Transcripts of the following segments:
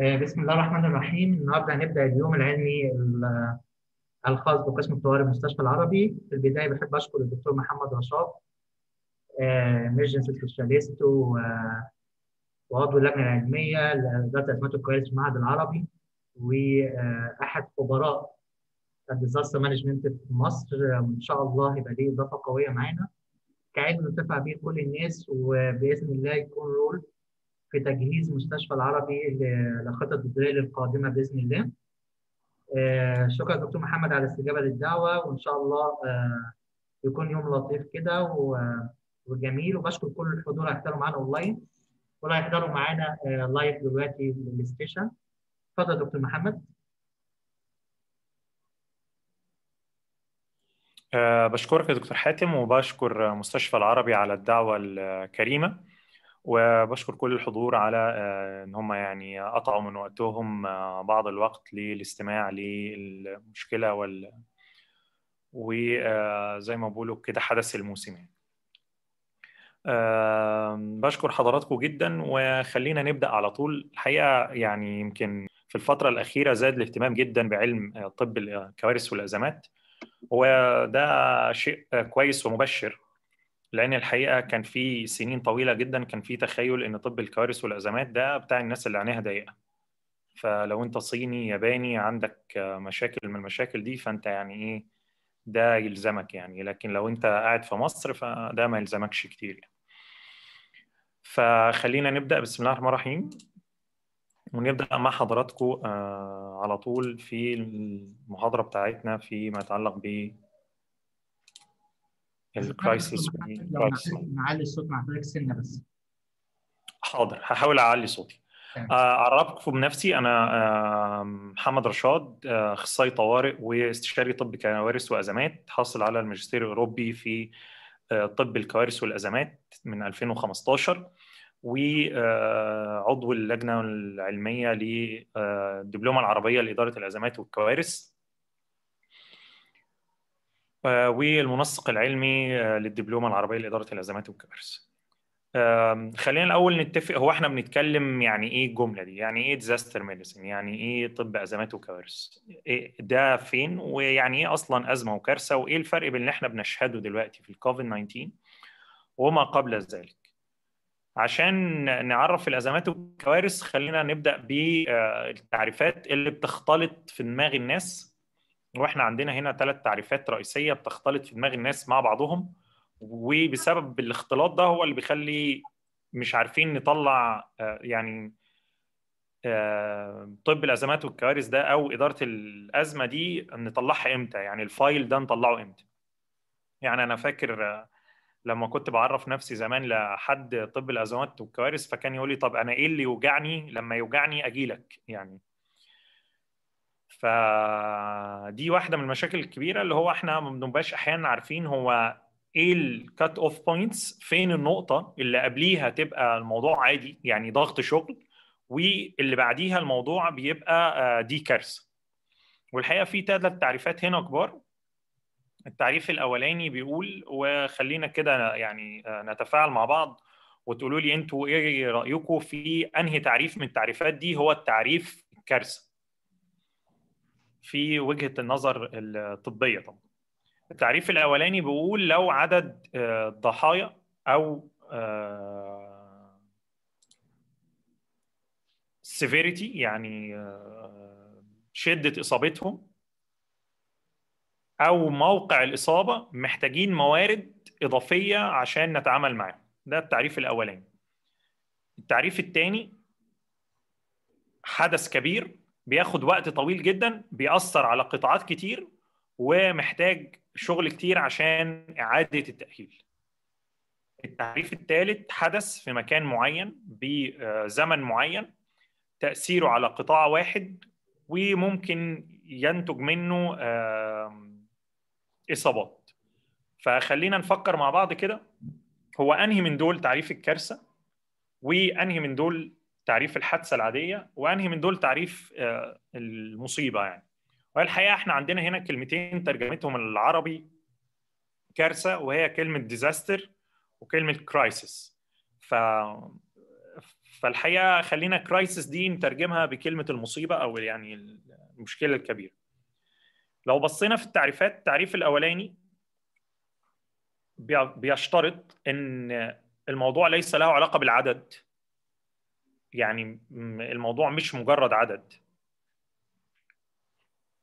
آه، بسم الله الرحمن الرحيم النهارده هنبدا اليوم العلمي الخاص بقسم الطوارئ المستشفى العربي في البدايه بحب اشكر الدكتور محمد رشاد ميرجنسي آه، سبيشاليست آه، وعضو اللجنه العلميه لاداره ازمات الكوارث في المعهد العربي واحد خبراء الديزاستر مانجمنت في مصر وان شاء الله يبقى ليه اضافه قويه معانا كعلم ينتفع به كل الناس وباذن الله يكون رول في تجهيز مستشفى العربي لخطط إسرائيل القادمة بإذن الله. آه، شكرا دكتور محمد على الاستجابة للدعوة وإن شاء الله آه، يكون يوم لطيف كده وجميل وبشكر كل الحضور هيحضروا معانا اونلاين واللي هيحضروا معانا لايف آه، دلوقتي في البلاي ستيشن. اتفضل دكتور محمد. بشكرك يا دكتور حاتم وبشكر مستشفى العربي على الدعوة الكريمة وبشكر كل الحضور على آه، ان هم يعني قطعوا من وقتهم آه، بعض الوقت للاستماع للمشكله وال وزي آه، ما بقولوا كده حدث الموسم يعني. بشكر حضراتكم جدا وخلينا نبدا على طول الحقيقه يعني يمكن في الفتره الاخيره زاد الاهتمام جدا بعلم طب الكوارث والازمات وده شيء كويس ومبشر لان الحقيقه كان في سنين طويله جدا كان في تخيل ان طب الكوارث والازمات ده بتاع الناس اللي عينيها ضيقه فلو انت صيني ياباني عندك مشاكل من المشاكل دي فانت يعني ايه ده يلزمك يعني لكن لو انت قاعد في مصر فده ما يلزمكش كتير يعني. فخلينا نبدا بسم الله الرحمن الرحيم ونبدا مع حضراتكم آه، على طول في المحاضره بتاعتنا فيما يتعلق ب الكرايسيس معلي الصوت مع حضرتك سنه بس حاضر هحاول اعلي صوتي آه، اعرفكم بنفسي انا محمد رشاد آه، اخصائي طوارئ واستشاري طب كوارث وازمات حاصل على الماجستير الاوروبي في آه، طب الكوارث والازمات من 2015 وعضو اللجنه العلميه للدبلومه العربيه لاداره الازمات والكوارث آه، والمنسق العلمي آه، للدبلومه العربيه لاداره الازمات والكوارث. خلينا الاول نتفق هو احنا بنتكلم يعني ايه الجمله دي؟ يعني ايه ديزاستر ميديسن؟ يعني ايه طب ازمات وكوارث؟ إيه ده فين؟ ويعني ايه اصلا ازمه وكارثه؟ وايه الفرق بين اللي احنا بنشهده دلوقتي في الكوفيد 19 وما قبل ذلك؟ عشان نعرف الازمات والكوارث خلينا نبدا بالتعريفات اللي بتختلط في دماغ الناس واحنا عندنا هنا ثلاث تعريفات رئيسيه بتختلط في دماغ الناس مع بعضهم وبسبب الاختلاط ده هو اللي بيخلي مش عارفين نطلع آه، يعني آه، طب الازمات والكوارث ده او اداره الازمه دي نطلعها امتى يعني الفايل ده نطلعه امتى يعني انا فاكر آه، لما كنت بعرف نفسي زمان لحد طب الازمات والكوارث فكان يقول لي طب انا ايه اللي يوجعني لما يوجعني اجي لك يعني فدي واحده من المشاكل الكبيره اللي هو احنا ما بنبقاش احيانا عارفين هو ايه الكات اوف بوينتس فين النقطه اللي قبليها تبقى الموضوع عادي يعني ضغط شغل واللي بعديها الموضوع بيبقى دي كارثه والحقيقه في ثلاث تعريفات هنا كبار التعريف الاولاني بيقول وخلينا كده يعني آه، نتفاعل مع بعض وتقولوا لي انتوا ايه رايكم في انهي تعريف من التعريفات دي هو التعريف كارثه في وجهه النظر الطبيه طبعا التعريف الاولاني بيقول لو عدد آه، الضحايا او سيفيريتي آه، يعني آه، شده اصابتهم او موقع الاصابه محتاجين موارد اضافيه عشان نتعامل معاهم ده التعريف الاولاني التعريف الثاني حدث كبير بياخد وقت طويل جدا بيأثر على قطاعات كتير ومحتاج شغل كتير عشان إعادة التأهيل التعريف الثالث حدث في مكان معين بزمن معين تأثيره على قطاع واحد وممكن ينتج منه إصابات فخلينا نفكر مع بعض كده هو أنهي من دول تعريف الكارثة وأنهي من دول تعريف الحادثه العاديه وانهي من دول تعريف آه، المصيبه يعني وهي الحقيقه احنا عندنا هنا كلمتين ترجمتهم العربي كارثه وهي كلمه ديزاستر وكلمه كرايسيس ف فالحقيقه خلينا كرايسيس دي نترجمها بكلمه المصيبه او يعني المشكله الكبيره لو بصينا في التعريفات التعريف الاولاني بيشترط ان الموضوع ليس له علاقه بالعدد يعني الموضوع مش مجرد عدد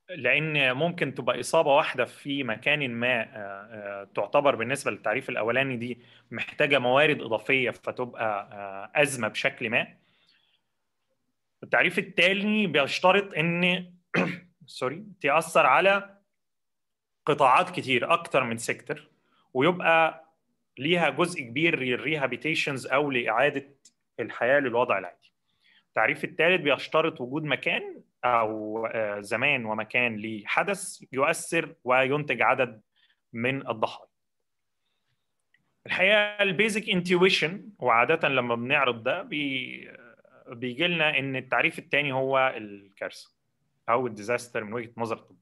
لان ممكن تبقى اصابه واحده في مكان ما آه، آه، تعتبر بالنسبه للتعريف الاولاني دي محتاجه موارد اضافيه فتبقى آه، ازمه بشكل ما التعريف الثاني بيشترط ان سوري تاثر على قطاعات كتير اكتر من سيكتور ويبقى ليها جزء كبير للريهابيتيشنز او لاعاده الحياه للوضع العادي التعريف الثالث بيشترط وجود مكان او آه، زمان ومكان لحدث يؤثر وينتج عدد من الضحايا الحقيقه البيزك انتويشن وعاده لما بنعرض ده بي آه، بيجي لنا ان التعريف الثاني هو الكارثه او الديزاستر من وجهه نظر الطب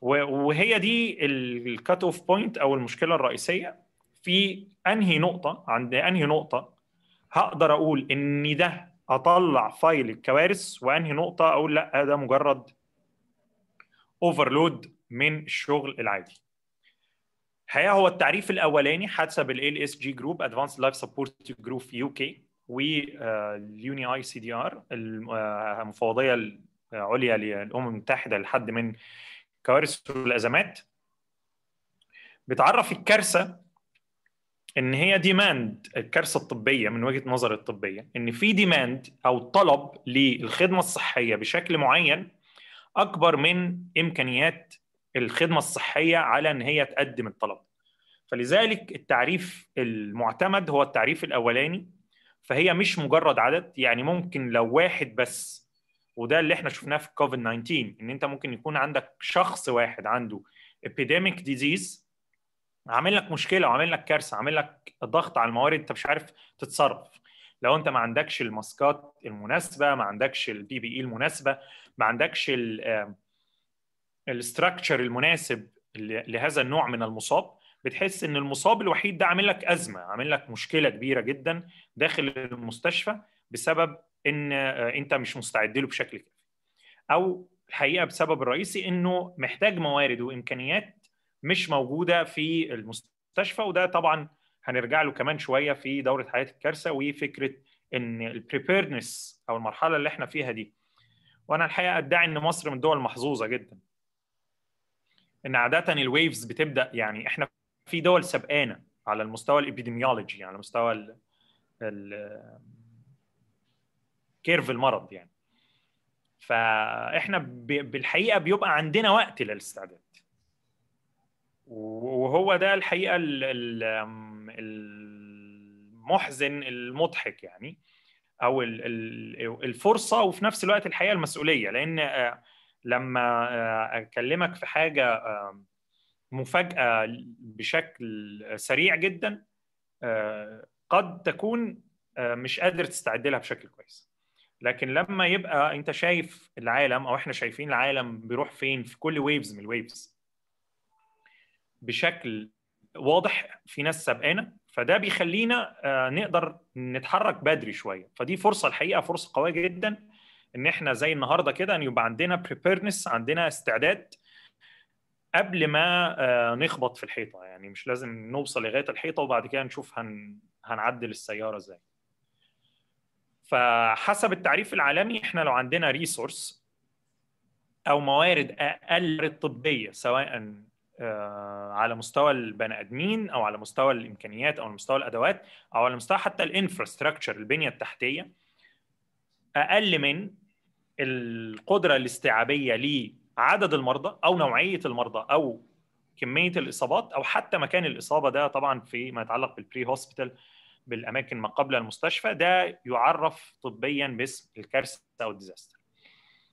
وهي دي الكات اوف بوينت او المشكله الرئيسيه في انهي نقطه عند انهي نقطه هقدر اقول ان ده اطلع فايل الكوارث وانهي نقطه اقول لا ده مجرد اوفرلود من الشغل العادي الحقيقه هو التعريف الاولاني حادثة بالاي اس جي جروب ادفانس لايف سبورت جروب في يو كي واليوني اي سي دي ار المفوضيه العليا للامم المتحده للحد من كوارث والازمات بتعرف الكارثه ان هي ديماند الكارثه الطبيه من وجهه نظر الطبيه ان في ديماند او طلب للخدمه الصحيه بشكل معين اكبر من امكانيات الخدمه الصحيه على ان هي تقدم الطلب فلذلك التعريف المعتمد هو التعريف الاولاني فهي مش مجرد عدد يعني ممكن لو واحد بس وده اللي احنا شفناه في كوفيد 19 ان انت ممكن يكون عندك شخص واحد عنده epidemic disease عامل لك مشكله وعامل لك كارثه عامل لك ضغط على الموارد انت مش عارف تتصرف لو انت ما عندكش الماسكات المناسبه ما عندكش البي بي اي e المناسبه ما عندكش الاستراكشر المناسب لهذا النوع من المصاب بتحس ان المصاب الوحيد ده عامل لك ازمه عامل لك مشكله كبيره جدا داخل المستشفى بسبب ان آه، انت مش مستعد له بشكل كافي او الحقيقه بسبب الرئيسي انه محتاج موارد وامكانيات مش موجوده في المستشفى وده طبعا هنرجع له كمان شويه في دوره حياه الكارثه وفكره ان البريبيرنس او المرحله اللي احنا فيها دي وانا الحقيقه ادعي ان مصر من الدول المحظوظه جدا ان عاده الويفز بتبدا يعني احنا في دول سبقانه على المستوى الابيديميولوجي يعني على مستوى ال كيرف المرض يعني فاحنا بالحقيقه بيبقى عندنا وقت للاستعداد وهو ده الحقيقه المحزن المضحك يعني او الفرصه وفي نفس الوقت الحقيقه المسؤوليه لان آه، لما آه، اكلمك في حاجه آه، مفاجاه بشكل سريع جدا قد تكون مش قادر تستعد لها بشكل كويس لكن لما يبقى انت شايف العالم او احنا شايفين العالم بيروح فين في كل ويفز من الويفز بشكل واضح في ناس سابقانا فده بيخلينا آه، نقدر نتحرك بدري شويه فدي فرصه الحقيقه فرصه قويه جدا ان احنا زي النهارده كده ان يبقى عندنا بريبيرنس عندنا استعداد قبل ما آه، نخبط في الحيطه يعني مش لازم نوصل لغايه الحيطه وبعد كده نشوف هن هنعدل السياره ازاي فحسب التعريف العالمي احنا لو عندنا ريسورس او موارد اقل الطبيه سواء آه، على مستوى البني ادمين او على مستوى الامكانيات او على مستوى الادوات او على مستوى حتى الانفراستراكشر البنيه التحتيه اقل من القدره الاستيعابيه لعدد المرضى او نوعيه المرضى او كميه الاصابات او حتى مكان الاصابه ده طبعا في ما يتعلق بالبري هوسبيتال بالاماكن ما قبل المستشفى ده يعرف طبيا باسم الكارثه او الديزاستر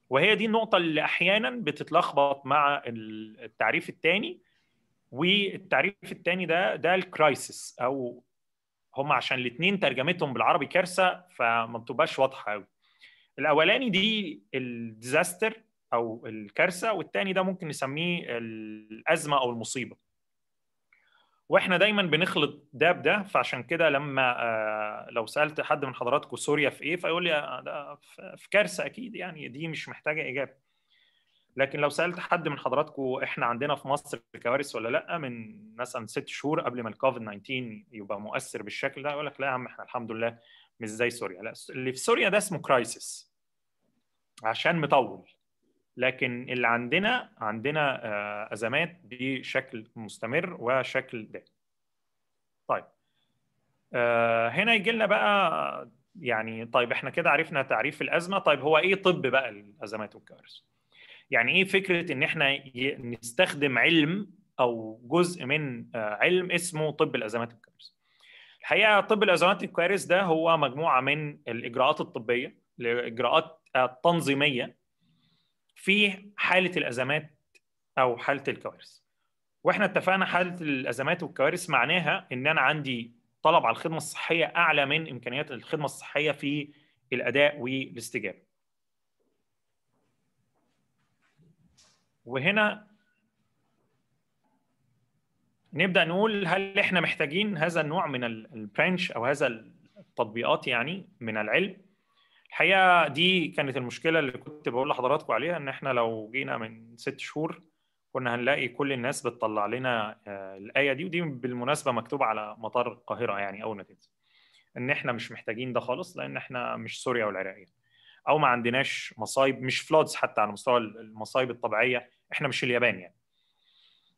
وهي دي النقطة اللي أحيانا بتتلخبط مع التعريف الثاني والتعريف الثاني ده ده الكرايسيس أو هم عشان الاثنين ترجمتهم بالعربي كارثة فما بتبقاش واضحة أوي. الأولاني دي الديزاستر أو الكارثة والثاني ده ممكن نسميه الأزمة أو المصيبة واحنا دايما بنخلط ده بده فعشان كده لما آه، لو سالت حد من حضراتكم سوريا في ايه فيقول لي آه، آه، في كارثه اكيد يعني دي مش محتاجه اجابه لكن لو سالت حد من حضراتكم احنا عندنا في مصر كوارث ولا لا من مثلا ست شهور قبل ما الكوفيد 19 يبقى مؤثر بالشكل ده يقول لك لا يا عم احنا الحمد لله مش زي سوريا لا اللي في سوريا ده اسمه كرايسيس عشان مطول لكن اللي عندنا عندنا آه، ازمات بشكل مستمر وشكل دائم طيب آه، هنا يجي لنا بقى يعني طيب احنا كده عرفنا تعريف الازمه طيب هو ايه طب بقى الازمات والكوارث يعني ايه فكره ان احنا نستخدم علم او جزء من آه، علم اسمه طب الازمات والكوارث الحقيقه طب الازمات والكوارث ده هو مجموعه من الاجراءات الطبيه الاجراءات التنظيميه في حاله الازمات او حاله الكوارث واحنا اتفقنا حاله الازمات والكوارث معناها ان انا عندي طلب على الخدمه الصحيه اعلى من امكانيات الخدمه الصحيه في الاداء والاستجابه وهنا نبدا نقول هل احنا محتاجين هذا النوع من البرانش او هذا التطبيقات يعني من العلم الحقيقه دي كانت المشكله اللي كنت بقول لحضراتكم عليها ان احنا لو جينا من ست شهور كنا هنلاقي كل الناس بتطلع لنا آه، الايه دي ودي بالمناسبه مكتوبه على مطار القاهره يعني اول ما تنزل ان احنا مش محتاجين ده خالص لان احنا مش سوريا والعراق يعني او ما عندناش مصايب مش فلودز حتى على مستوى المصايب الطبيعيه احنا مش اليابان يعني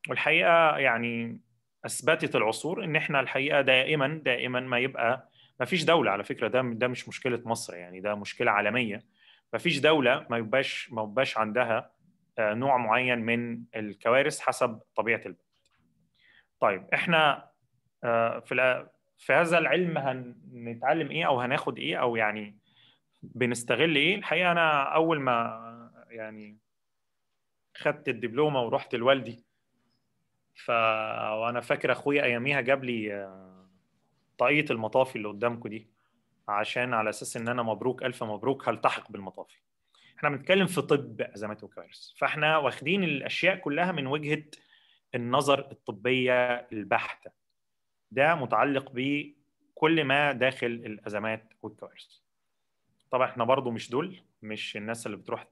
والحقيقه يعني اثبتت العصور ان احنا الحقيقه دائما دائما ما يبقى ما فيش دولة على فكرة ده ده مش مشكلة مصر يعني ده مشكلة عالمية ما فيش دولة ما يبقاش ما يبقاش عندها آه، نوع معين من الكوارث حسب طبيعة البلد. طيب احنا آه، في في هذا العلم هنتعلم ايه او هناخد ايه او يعني بنستغل ايه؟ الحقيقة انا اول ما يعني خدت الدبلومة ورحت لوالدي ف وانا فاكر اخويا اياميها جاب لي آه، طاقيه المطافي اللي قدامكم دي عشان على اساس ان انا مبروك الف مبروك هلتحق بالمطافي احنا بنتكلم في طب ازمات وكوارث فاحنا واخدين الاشياء كلها من وجهه النظر الطبيه البحته ده متعلق بكل ما داخل الازمات والكوارث طبعا احنا برضو مش دول مش الناس اللي بتروح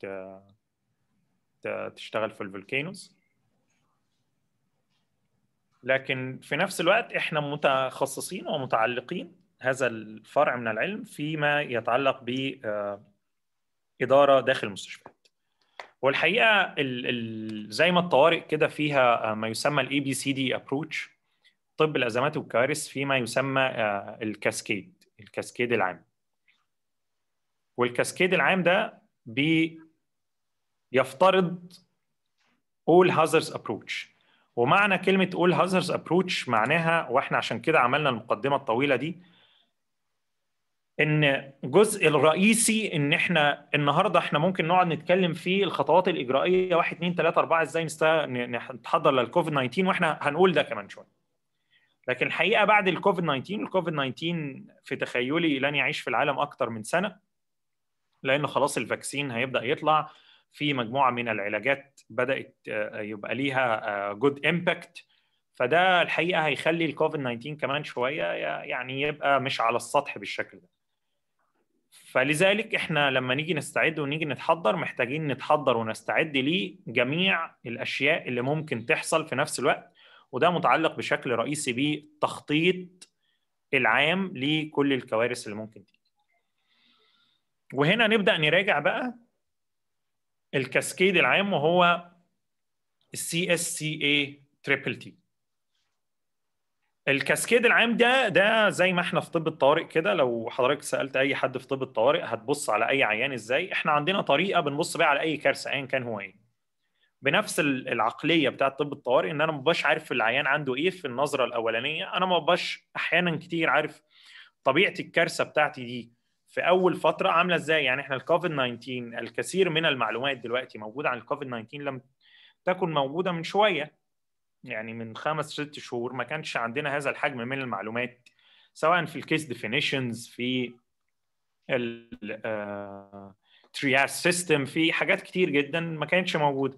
تشتغل في الفولكانوز لكن في نفس الوقت احنا متخصصين ومتعلقين هذا الفرع من العلم فيما يتعلق بإدارة آه، داخل المستشفيات والحقيقة زي ما الطوارئ كده فيها آه، ما يسمى الاي بي سي دي ابروتش طب الأزمات والكوارث فيما يسمى آه، الكاسكيد الكاسكيد العام والكاسكيد العام ده بيفترض all hazards approach ومعنى كلمه all hazards approach معناها واحنا عشان كده عملنا المقدمه الطويله دي ان جزء الرئيسي ان احنا النهارده احنا ممكن نقعد نتكلم في الخطوات الاجرائيه 1 2 3 4 ازاي نتحضر للكوفيد 19 واحنا هنقول ده كمان شويه. لكن الحقيقه بعد الكوفيد 19 الكوفيد 19 في تخيلي لن يعيش في العالم اكتر من سنه لان خلاص الفاكسين هيبدا يطلع في مجموعه من العلاجات بدات آه، يبقى ليها جود آه، امباكت فده الحقيقه هيخلي الكوفيد 19 كمان شويه يعني يبقى مش على السطح بالشكل ده فلذلك احنا لما نيجي نستعد ونيجي نتحضر محتاجين نتحضر ونستعد لجميع الاشياء اللي ممكن تحصل في نفس الوقت وده متعلق بشكل رئيسي بالتخطيط العام لكل الكوارث اللي ممكن تيجي وهنا نبدا نراجع بقى الكاسكيد العام وهو السي اس سي اي تريبل تي الكاسكيد العام ده ده زي ما احنا في طب الطوارئ كده لو حضرتك سالت اي حد في طب الطوارئ هتبص على اي عيان ازاي احنا عندنا طريقه بنبص بيها على اي كارثه ايا كان هو ايه بنفس العقليه بتاعه طب الطوارئ ان انا ما ببقاش عارف العيان عنده ايه في النظره الاولانيه انا ما ببقاش احيانا كتير عارف طبيعه الكارثه بتاعتي دي في اول فتره عامله ازاي يعني احنا الكوفيد 19 الكثير من المعلومات دلوقتي موجوده عن الكوفيد 19 لم تكن موجوده من شويه يعني من خمس ست شهور ما كانش عندنا هذا الحجم من المعلومات سواء في الكيس ديفينيشنز في ترياس سيستم آه، في حاجات كتير جدا ما كانتش موجوده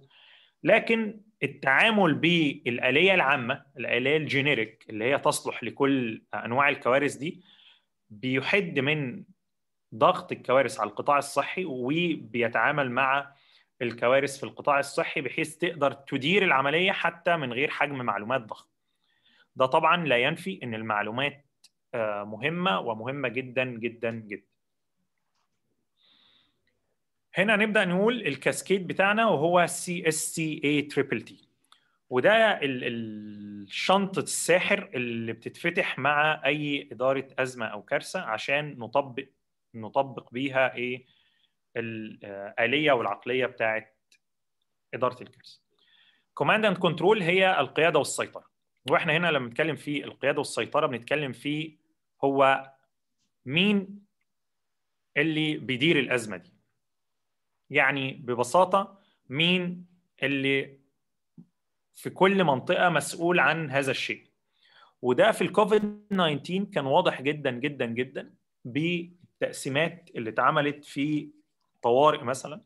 لكن التعامل بالآلية العامة الآلية الجينيريك اللي هي تصلح لكل أنواع الكوارث دي بيحد من ضغط الكوارث على القطاع الصحي وبيتعامل مع الكوارث في القطاع الصحي بحيث تقدر تدير العمليه حتى من غير حجم معلومات ضخم. ده طبعا لا ينفي ان المعلومات آه، مهمه ومهمه جدا جدا جدا. هنا نبدا نقول الكاسكيد بتاعنا وهو سي اس سي اي تريبل تي وده الشنطه الساحر اللي بتتفتح مع اي اداره ازمه او كارثه عشان نطبق نطبق بيها ايه الاليه آه، والعقليه بتاعه اداره الكارثه كوماند اند كنترول هي القياده والسيطره واحنا هنا لما بنتكلم في القياده والسيطره بنتكلم في هو مين اللي بيدير الازمه دي يعني ببساطه مين اللي في كل منطقه مسؤول عن هذا الشيء وده في الكوفيد 19 كان واضح جدا جدا جدا التقسيمات اللي اتعملت في طوارئ مثلا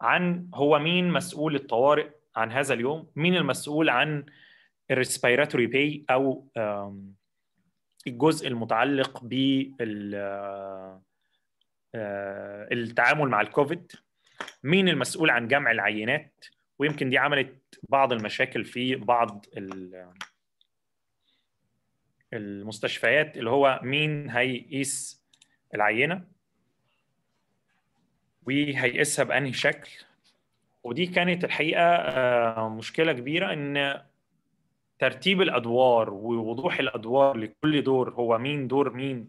عن هو مين مسؤول الطوارئ عن هذا اليوم مين المسؤول عن الريسبيراتوري باي او الجزء المتعلق بال آه، التعامل مع الكوفيد مين المسؤول عن جمع العينات ويمكن دي عملت بعض المشاكل في بعض المستشفيات اللي هو مين هيقيس العينه وهيقيسها بانهي شكل ودي كانت الحقيقه آه، مشكله كبيره ان ترتيب الادوار ووضوح الادوار لكل دور هو مين دور مين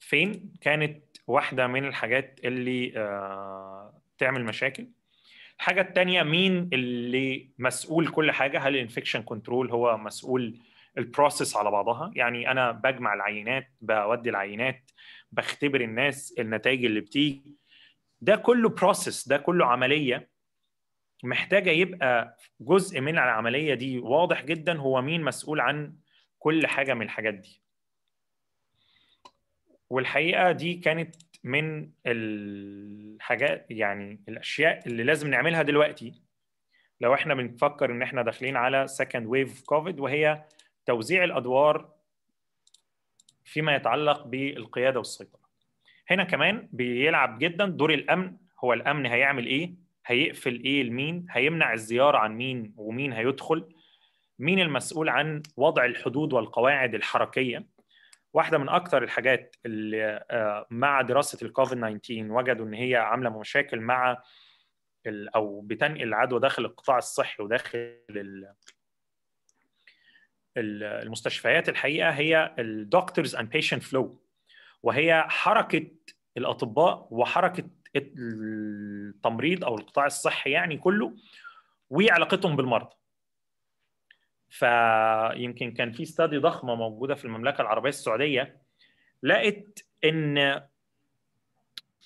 فين كانت واحده من الحاجات اللي آه، تعمل مشاكل الحاجه الثانيه مين اللي مسؤول كل حاجه هل الانفكشن كنترول هو مسؤول البروسيس على بعضها يعني انا بجمع العينات بودي العينات بختبر الناس النتائج اللي بتيجي ده كله بروسيس ده كله عمليه محتاجه يبقى جزء من العمليه دي واضح جدا هو مين مسؤول عن كل حاجه من الحاجات دي والحقيقه دي كانت من الحاجات يعني الاشياء اللي لازم نعملها دلوقتي لو احنا بنفكر ان احنا داخلين على سكند ويف كوفيد وهي توزيع الادوار فيما يتعلق بالقياده والسيطره هنا كمان بيلعب جدا دور الامن هو الامن هيعمل ايه هيقفل ايه لمين هيمنع الزياره عن مين ومين هيدخل مين المسؤول عن وضع الحدود والقواعد الحركيه واحده من اكثر الحاجات اللي آه، مع دراسه الكوفيد 19 وجدوا ان هي عامله مشاكل مع او بتنقل العدوى داخل القطاع الصحي وداخل المستشفيات الحقيقه هي الدكتورز اند بيشنت فلو وهي حركه الاطباء وحركه التمريض او القطاع الصحي يعني كله وعلاقتهم بالمرضى فيمكن كان في استادي ضخمه موجوده في المملكه العربيه السعوديه لقت ان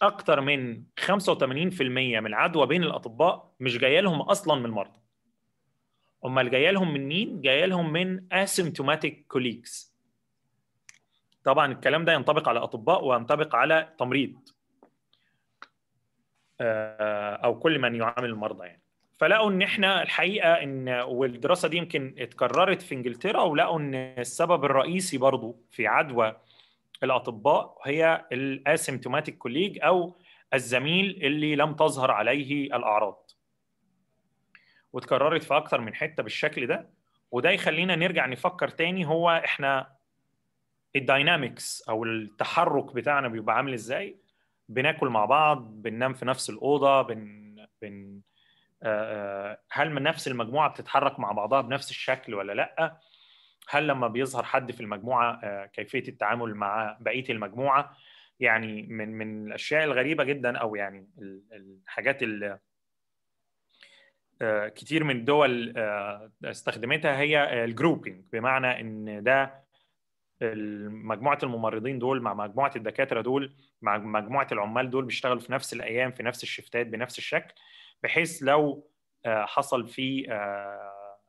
اكثر من 85% من العدوى بين الاطباء مش جايه لهم اصلا من المرضى امال جايه لهم من مين؟ جايه لهم من اسيمتوماتيك كوليجز طبعا الكلام ده ينطبق على اطباء وينطبق على تمريض آه، او كل من يعامل المرضى يعني فلقوا ان احنا الحقيقه ان والدراسه دي يمكن اتكررت في انجلترا ولقوا ان السبب الرئيسي برضو في عدوى الاطباء هي الاسيمتوماتيك كوليج او الزميل اللي لم تظهر عليه الاعراض واتكررت في اكتر من حته بالشكل ده وده يخلينا نرجع نفكر تاني هو احنا الداينامكس او التحرك بتاعنا بيبقى عامل ازاي بناكل مع بعض بننام في نفس الاوضه بن بن هل من نفس المجموعه بتتحرك مع بعضها بنفس الشكل ولا لا هل لما بيظهر حد في المجموعه كيفيه التعامل مع بقيه المجموعه يعني من من الاشياء الغريبه جدا او يعني الحاجات اللي آه، كتير من الدول آه، استخدمتها هي الجروبينج بمعنى ان ده مجموعه الممرضين دول مع مجموعه الدكاتره دول مع مجموعه العمال دول بيشتغلوا في نفس الايام في نفس الشفتات بنفس الشكل بحيث لو آه، حصل في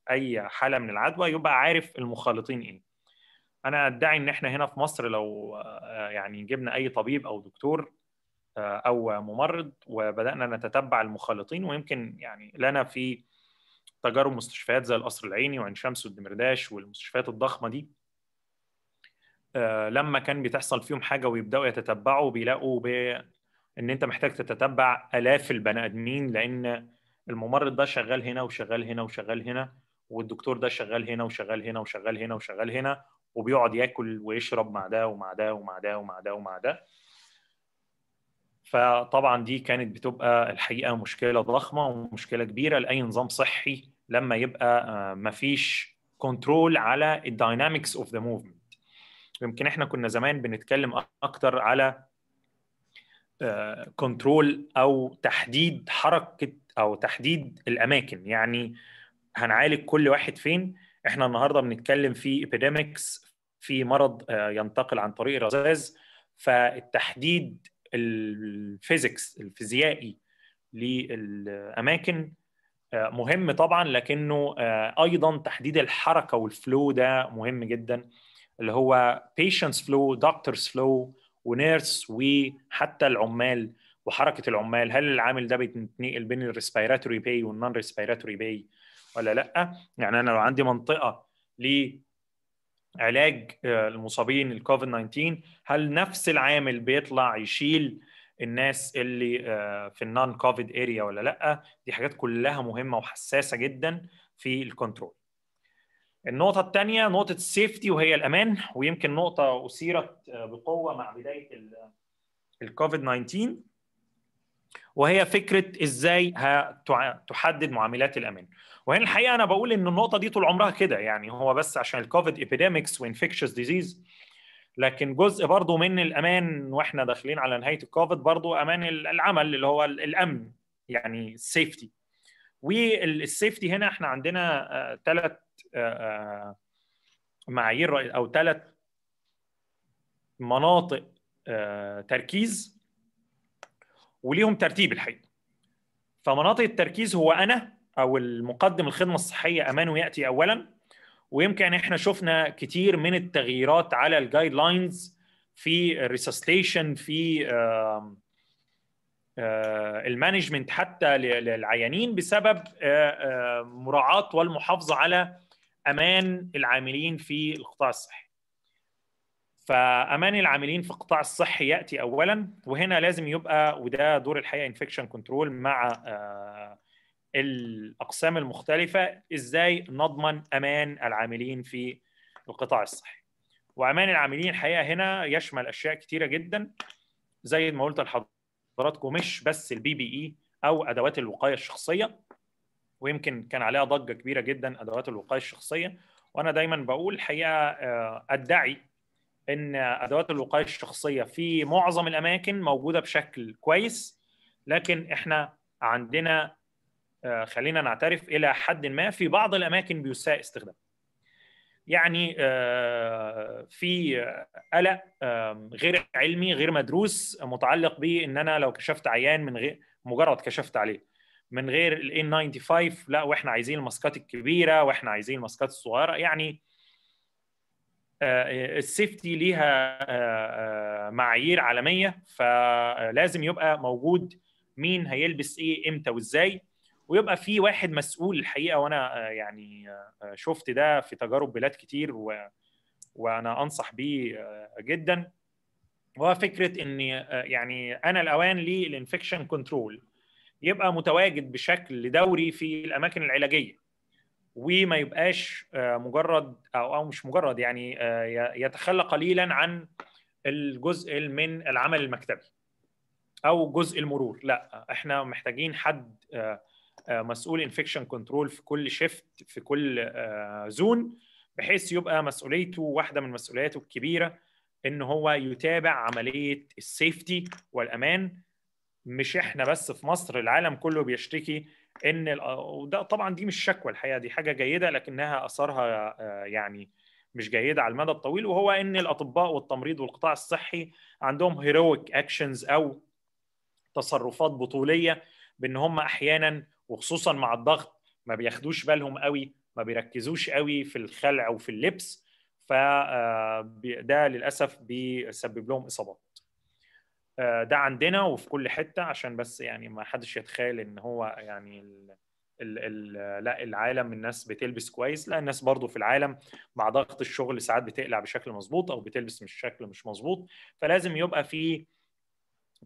اي حاله من العدوى يبقى عارف المخالطين ايه انا ادعي ان احنا هنا في مصر لو يعني جبنا اي طبيب او دكتور او ممرض وبدانا نتتبع المخالطين ويمكن يعني لنا في تجارب مستشفيات زي القصر العيني وعين شمس والدمرداش والمستشفيات الضخمه دي آه، لما كان بتحصل فيهم حاجه ويبداوا يتتبعوا بيلاقوا بان انت محتاج تتتبع الاف البني ادمين لان الممرض ده شغال هنا وشغال هنا وشغال هنا والدكتور ده شغال هنا وشغال هنا وشغال هنا وشغال هنا وبيقعد ياكل ويشرب مع ده ومع ده ومع ده ومع ده ومع ده فطبعا دي كانت بتبقى الحقيقه مشكله ضخمه ومشكله كبيره لاي نظام صحي لما يبقى ما فيش كنترول على الداينامكس اوف ذا موفمنت يمكن احنا كنا زمان بنتكلم اكتر على كنترول آه، او تحديد حركه او تحديد الاماكن يعني هنعالج كل واحد فين احنا النهارده بنتكلم في ايبيديمكس في مرض آه، ينتقل عن طريق الرذاذ فالتحديد الفيزيكس الفيزيائي للاماكن آه، مهم طبعا لكنه آه، ايضا تحديد الحركه والفلو ده مهم جدا اللي هو patients flow doctors flow ونيرس وحتى العمال وحركه العمال هل العامل ده بيتنقل بين الريسبيراتوري باي والنون ريسبيراتوري باي ولا لا يعني انا لو عندي منطقه ل علاج آه، المصابين الكوفيد 19 هل نفس العامل بيطلع يشيل الناس اللي آه، في النون كوفيد اريا ولا لا دي حاجات كلها مهمه وحساسه جدا في الكنترول النقطة الثانية نقطة السيفتي وهي الأمان ويمكن نقطة أثيرت آه، بقوة مع بداية الكوفيد 19 وهي فكرة إزاي تحدد معاملات الأمان وهنا الحقيقه انا بقول ان النقطه دي طول عمرها كده يعني هو بس عشان الكوفيد ايبيديمكس وانفكشس ديزيز لكن جزء برضه من الامان واحنا داخلين على نهايه الكوفيد برضه امان العمل اللي هو الامن يعني السيفتي والسيفتي هنا احنا عندنا ثلاث آه، آه، آه، معايير او ثلاث مناطق تركيز وليهم ترتيب الحقيقه فمناطق التركيز هو انا او المقدم الخدمه الصحيه امان ياتي اولا ويمكن احنا شفنا كتير من التغييرات على الجايد لاينز في الريسستيشن في آه، المانجمنت حتى للعيانين بسبب آه، مراعاه والمحافظه على امان العاملين في القطاع الصحي. فامان العاملين في القطاع الصحي ياتي اولا وهنا لازم يبقى وده دور الحقيقه انفكشن كنترول مع آه، الاقسام المختلفه ازاي نضمن امان العاملين في القطاع الصحي وامان العاملين الحقيقه هنا يشمل اشياء كتيره جدا زي ما قلت لحضراتكم مش بس البي بي اي e او ادوات الوقايه الشخصيه ويمكن كان عليها ضجه كبيره جدا ادوات الوقايه الشخصيه وانا دايما بقول الحقيقه آه، ادعي ان ادوات الوقايه الشخصيه في معظم الاماكن موجوده بشكل كويس لكن احنا عندنا آه، خلينا نعترف الى حد ما في بعض الاماكن بيساء استخدامها. يعني آه، في قلق غير علمي غير مدروس متعلق بان انا لو كشفت عيان من غير مجرد كشفت عليه من غير ال 95 لا واحنا عايزين الماسكات الكبيره واحنا عايزين الماسكات الصغيره يعني آه، السيفتي ليها معايير عالميه فلازم يبقى موجود مين هيلبس ايه امتى وازاي ويبقى في واحد مسؤول الحقيقه وانا آه، يعني آه، آه، شفت ده في تجارب بلاد كتير و... وانا انصح بيه جدا وهو فكره ان يعني انا الاوان للانفكشن كنترول يبقى متواجد بشكل دوري في الاماكن العلاجيه وما يبقاش مجرد او او مش مجرد يعني يتخلى قليلا عن الجزء من العمل المكتبي او جزء المرور لا احنا محتاجين حد آه، مسؤول انفكشن كنترول في كل شيفت في كل زون آه، بحيث يبقى مسؤوليته واحده من مسؤولياته الكبيره ان هو يتابع عمليه السيفتي والامان مش احنا بس في مصر العالم كله بيشتكي ان وده طبعا دي مش شكوى الحقيقه دي حاجه جيده لكنها اثارها آه، يعني مش جيده على المدى الطويل وهو ان الاطباء والتمريض والقطاع الصحي عندهم هيرويك اكشنز او تصرفات بطوليه بان هم احيانا وخصوصا مع الضغط ما بياخدوش بالهم قوي ما بيركزوش قوي في الخلع وفي اللبس فده آه، للاسف بيسبب لهم اصابات آه، ده عندنا وفي كل حته عشان بس يعني ما حدش يتخيل ان هو يعني الـ الـ لا العالم الناس بتلبس كويس لا الناس برضو في العالم مع ضغط الشغل ساعات بتقلع بشكل مظبوط او بتلبس مش شكل مش مظبوط فلازم يبقى في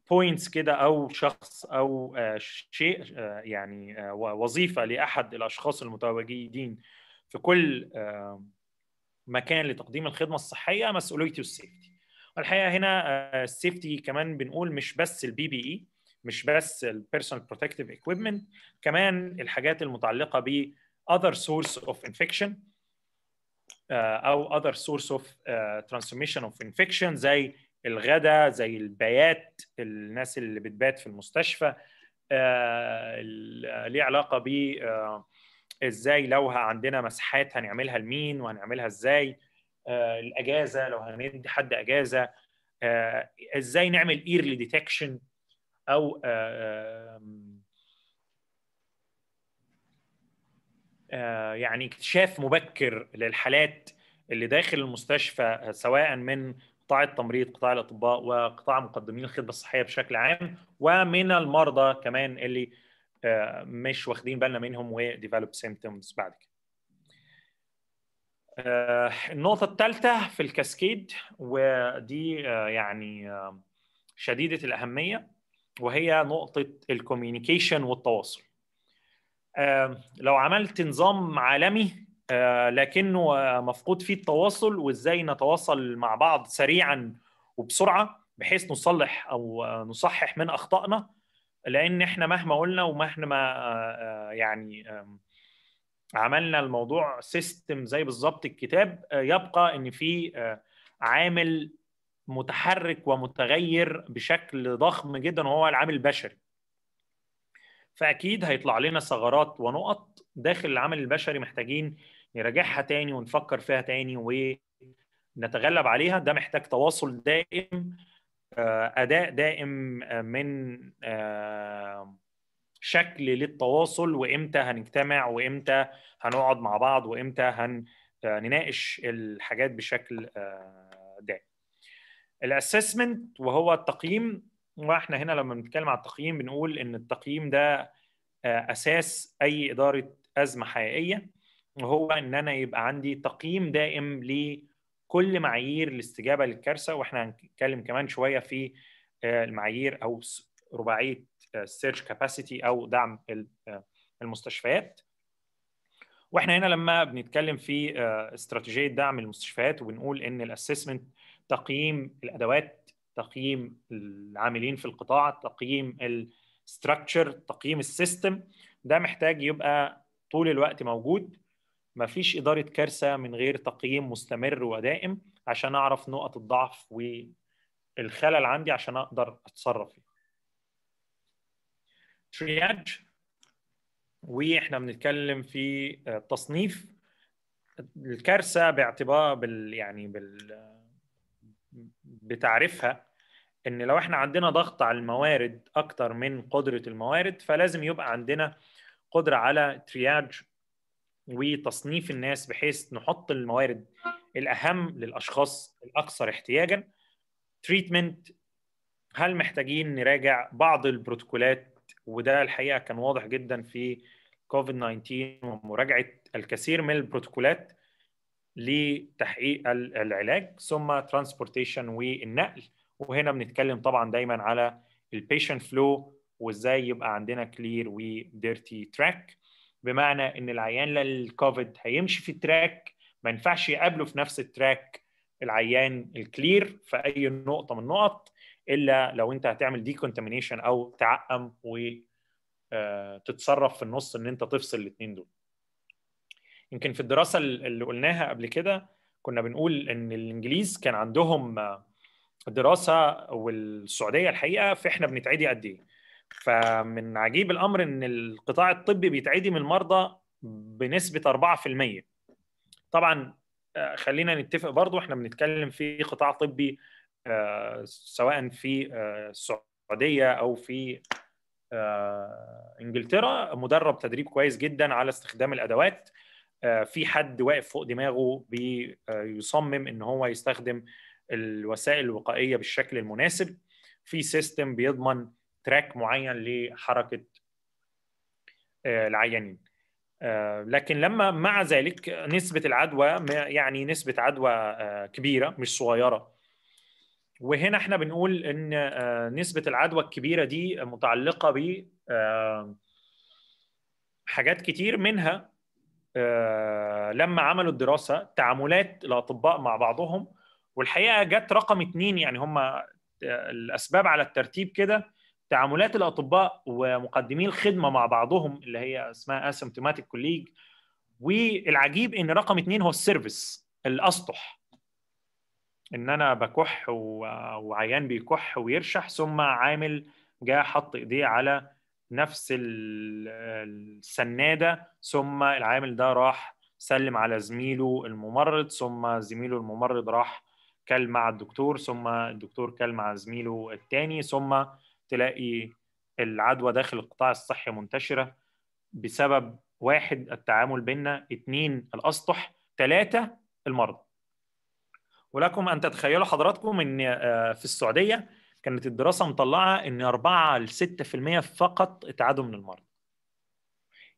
بوينتس كده او شخص او آه، شيء آه، يعني آه، وظيفه لاحد الاشخاص المتواجدين في كل مكان لتقديم الخدمه الصحيه مسؤوليته السيفتي والحقيقه هنا السيفتي كمان بنقول مش بس البي بي اي e، مش بس البيرسونال بروتكتيف ايكويبمنت كمان الحاجات المتعلقه ب other source of infection او other source of transmission of infection زي الغداء زي البيات الناس اللي بتبات في المستشفى آه، آه، ليه علاقه ب آه، ازاي لو عندنا مساحات هنعملها لمين وهنعملها ازاي الاجازه لو هندي حد اجازه ازاي نعمل ايرلي ديتكشن او يعني اكتشاف مبكر للحالات اللي داخل المستشفى سواء من قطاع التمريض قطاع الاطباء وقطاع مقدمين الخدمه الصحيه بشكل عام ومن المرضى كمان اللي آه، مش واخدين بالنا منهم وديفلوب سيمتومز بعد كده آه، النقطة الثالثة في الكاسكيد ودي آه، يعني شديدة الأهمية وهي نقطة الكوميونيكيشن والتواصل لو عملت نظام عالمي آه، لكنه مفقود فيه التواصل وازاي نتواصل مع بعض سريعا وبسرعه بحيث نصلح او نصحح من اخطائنا لان احنا مهما قلنا ومهما آه، آه، يعني عملنا الموضوع سيستم زي بالظبط الكتاب يبقى ان في عامل متحرك ومتغير بشكل ضخم جدا وهو العامل البشري فاكيد هيطلع لنا ثغرات ونقط داخل العمل البشري محتاجين نراجعها تاني ونفكر فيها تاني ونتغلب عليها ده محتاج تواصل دائم آه، اداء دائم آه، من آه، شكل للتواصل وامتى هنجتمع وامتى هنقعد مع بعض وامتى هنناقش الحاجات بشكل دائم الاسسمنت وهو التقييم واحنا هنا لما بنتكلم على التقييم بنقول ان التقييم ده اساس اي اداره ازمه حقيقيه وهو ان انا يبقى عندي تقييم دائم لكل معايير الاستجابه للكارثه واحنا هنتكلم كمان شويه في آه، المعايير او رباعيه السيرش آه، كاباسيتي او دعم آه، المستشفيات واحنا هنا لما بنتكلم في استراتيجيه دعم المستشفيات وبنقول ان الاسسمنت تقييم الادوات تقييم العاملين في القطاع تقييم الستراكشر تقييم السيستم ده محتاج يبقى طول الوقت موجود ما فيش إدارة كارثة من غير تقييم مستمر ودائم عشان أعرف نقط الضعف والخلل عندي عشان أقدر أتصرف فيه. ترياج واحنا بنتكلم في آه، تصنيف الكارثه باعتبار بال يعني بال بتعريفها ان لو احنا عندنا ضغط على الموارد اكتر من قدره الموارد فلازم يبقى عندنا قدره على ترياج وتصنيف الناس بحيث نحط الموارد الاهم للاشخاص الاكثر احتياجا تريتمنت هل محتاجين نراجع بعض البروتوكولات وده الحقيقه كان واضح جدا في كوفيد 19 ومراجعه الكثير من البروتوكولات لتحقيق العلاج ثم ترانسبورتيشن والنقل وهنا بنتكلم طبعا دايما على البيشنت فلو وازاي يبقى عندنا كلير وديرتي تراك بمعنى ان العيان للكوفيد هيمشي في تراك ما ينفعش يقابله في نفس التراك العيان الكلير في اي نقطه من النقط الا لو انت هتعمل دي كونتامينيشن او تعقم وتتصرف آه، في النص ان انت تفصل الاثنين دول يمكن في الدراسه اللي قلناها قبل كده كنا بنقول ان الانجليز كان عندهم آه، دراسه والسعوديه الحقيقه في احنا بنتعدي قد ايه فمن عجيب الامر ان القطاع الطبي بيتعدي من المرضى بنسبه 4% طبعا آه، خلينا نتفق برضو احنا بنتكلم في قطاع طبي آه، سواء في آه، السعوديه او في انجلترا مدرب تدريب كويس جدا على استخدام الادوات في حد واقف فوق دماغه بيصمم ان هو يستخدم الوسائل الوقائيه بالشكل المناسب في سيستم بيضمن تراك معين لحركه آه، العيانين آه، لكن لما مع ذلك نسبه العدوى يعني نسبه عدوى آه، كبيره مش صغيره وهنا احنا بنقول ان نسبه العدوى الكبيره دي متعلقه ب حاجات كتير منها لما عملوا الدراسه تعاملات الاطباء مع بعضهم والحقيقه جت رقم اتنين يعني هم الاسباب على الترتيب كده تعاملات الاطباء ومقدمي الخدمه مع بعضهم اللي هي اسمها اسيمتوماتيك كوليج والعجيب ان رقم اثنين هو السيرفيس الاسطح ان انا بكح وعيان بيكح ويرشح ثم عامل جه حط ايديه على نفس السناده ثم العامل ده راح سلم على زميله الممرض ثم زميله الممرض راح كل مع الدكتور ثم الدكتور كل مع زميله الثاني ثم تلاقي العدوى داخل القطاع الصحي منتشره بسبب واحد التعامل بيننا اثنين الاسطح ثلاثه المرضى ولكم ان تتخيلوا حضراتكم ان آه، في السعوديه كانت الدراسه مطلعه ان 4 ل 6% فقط اتعادوا من المرض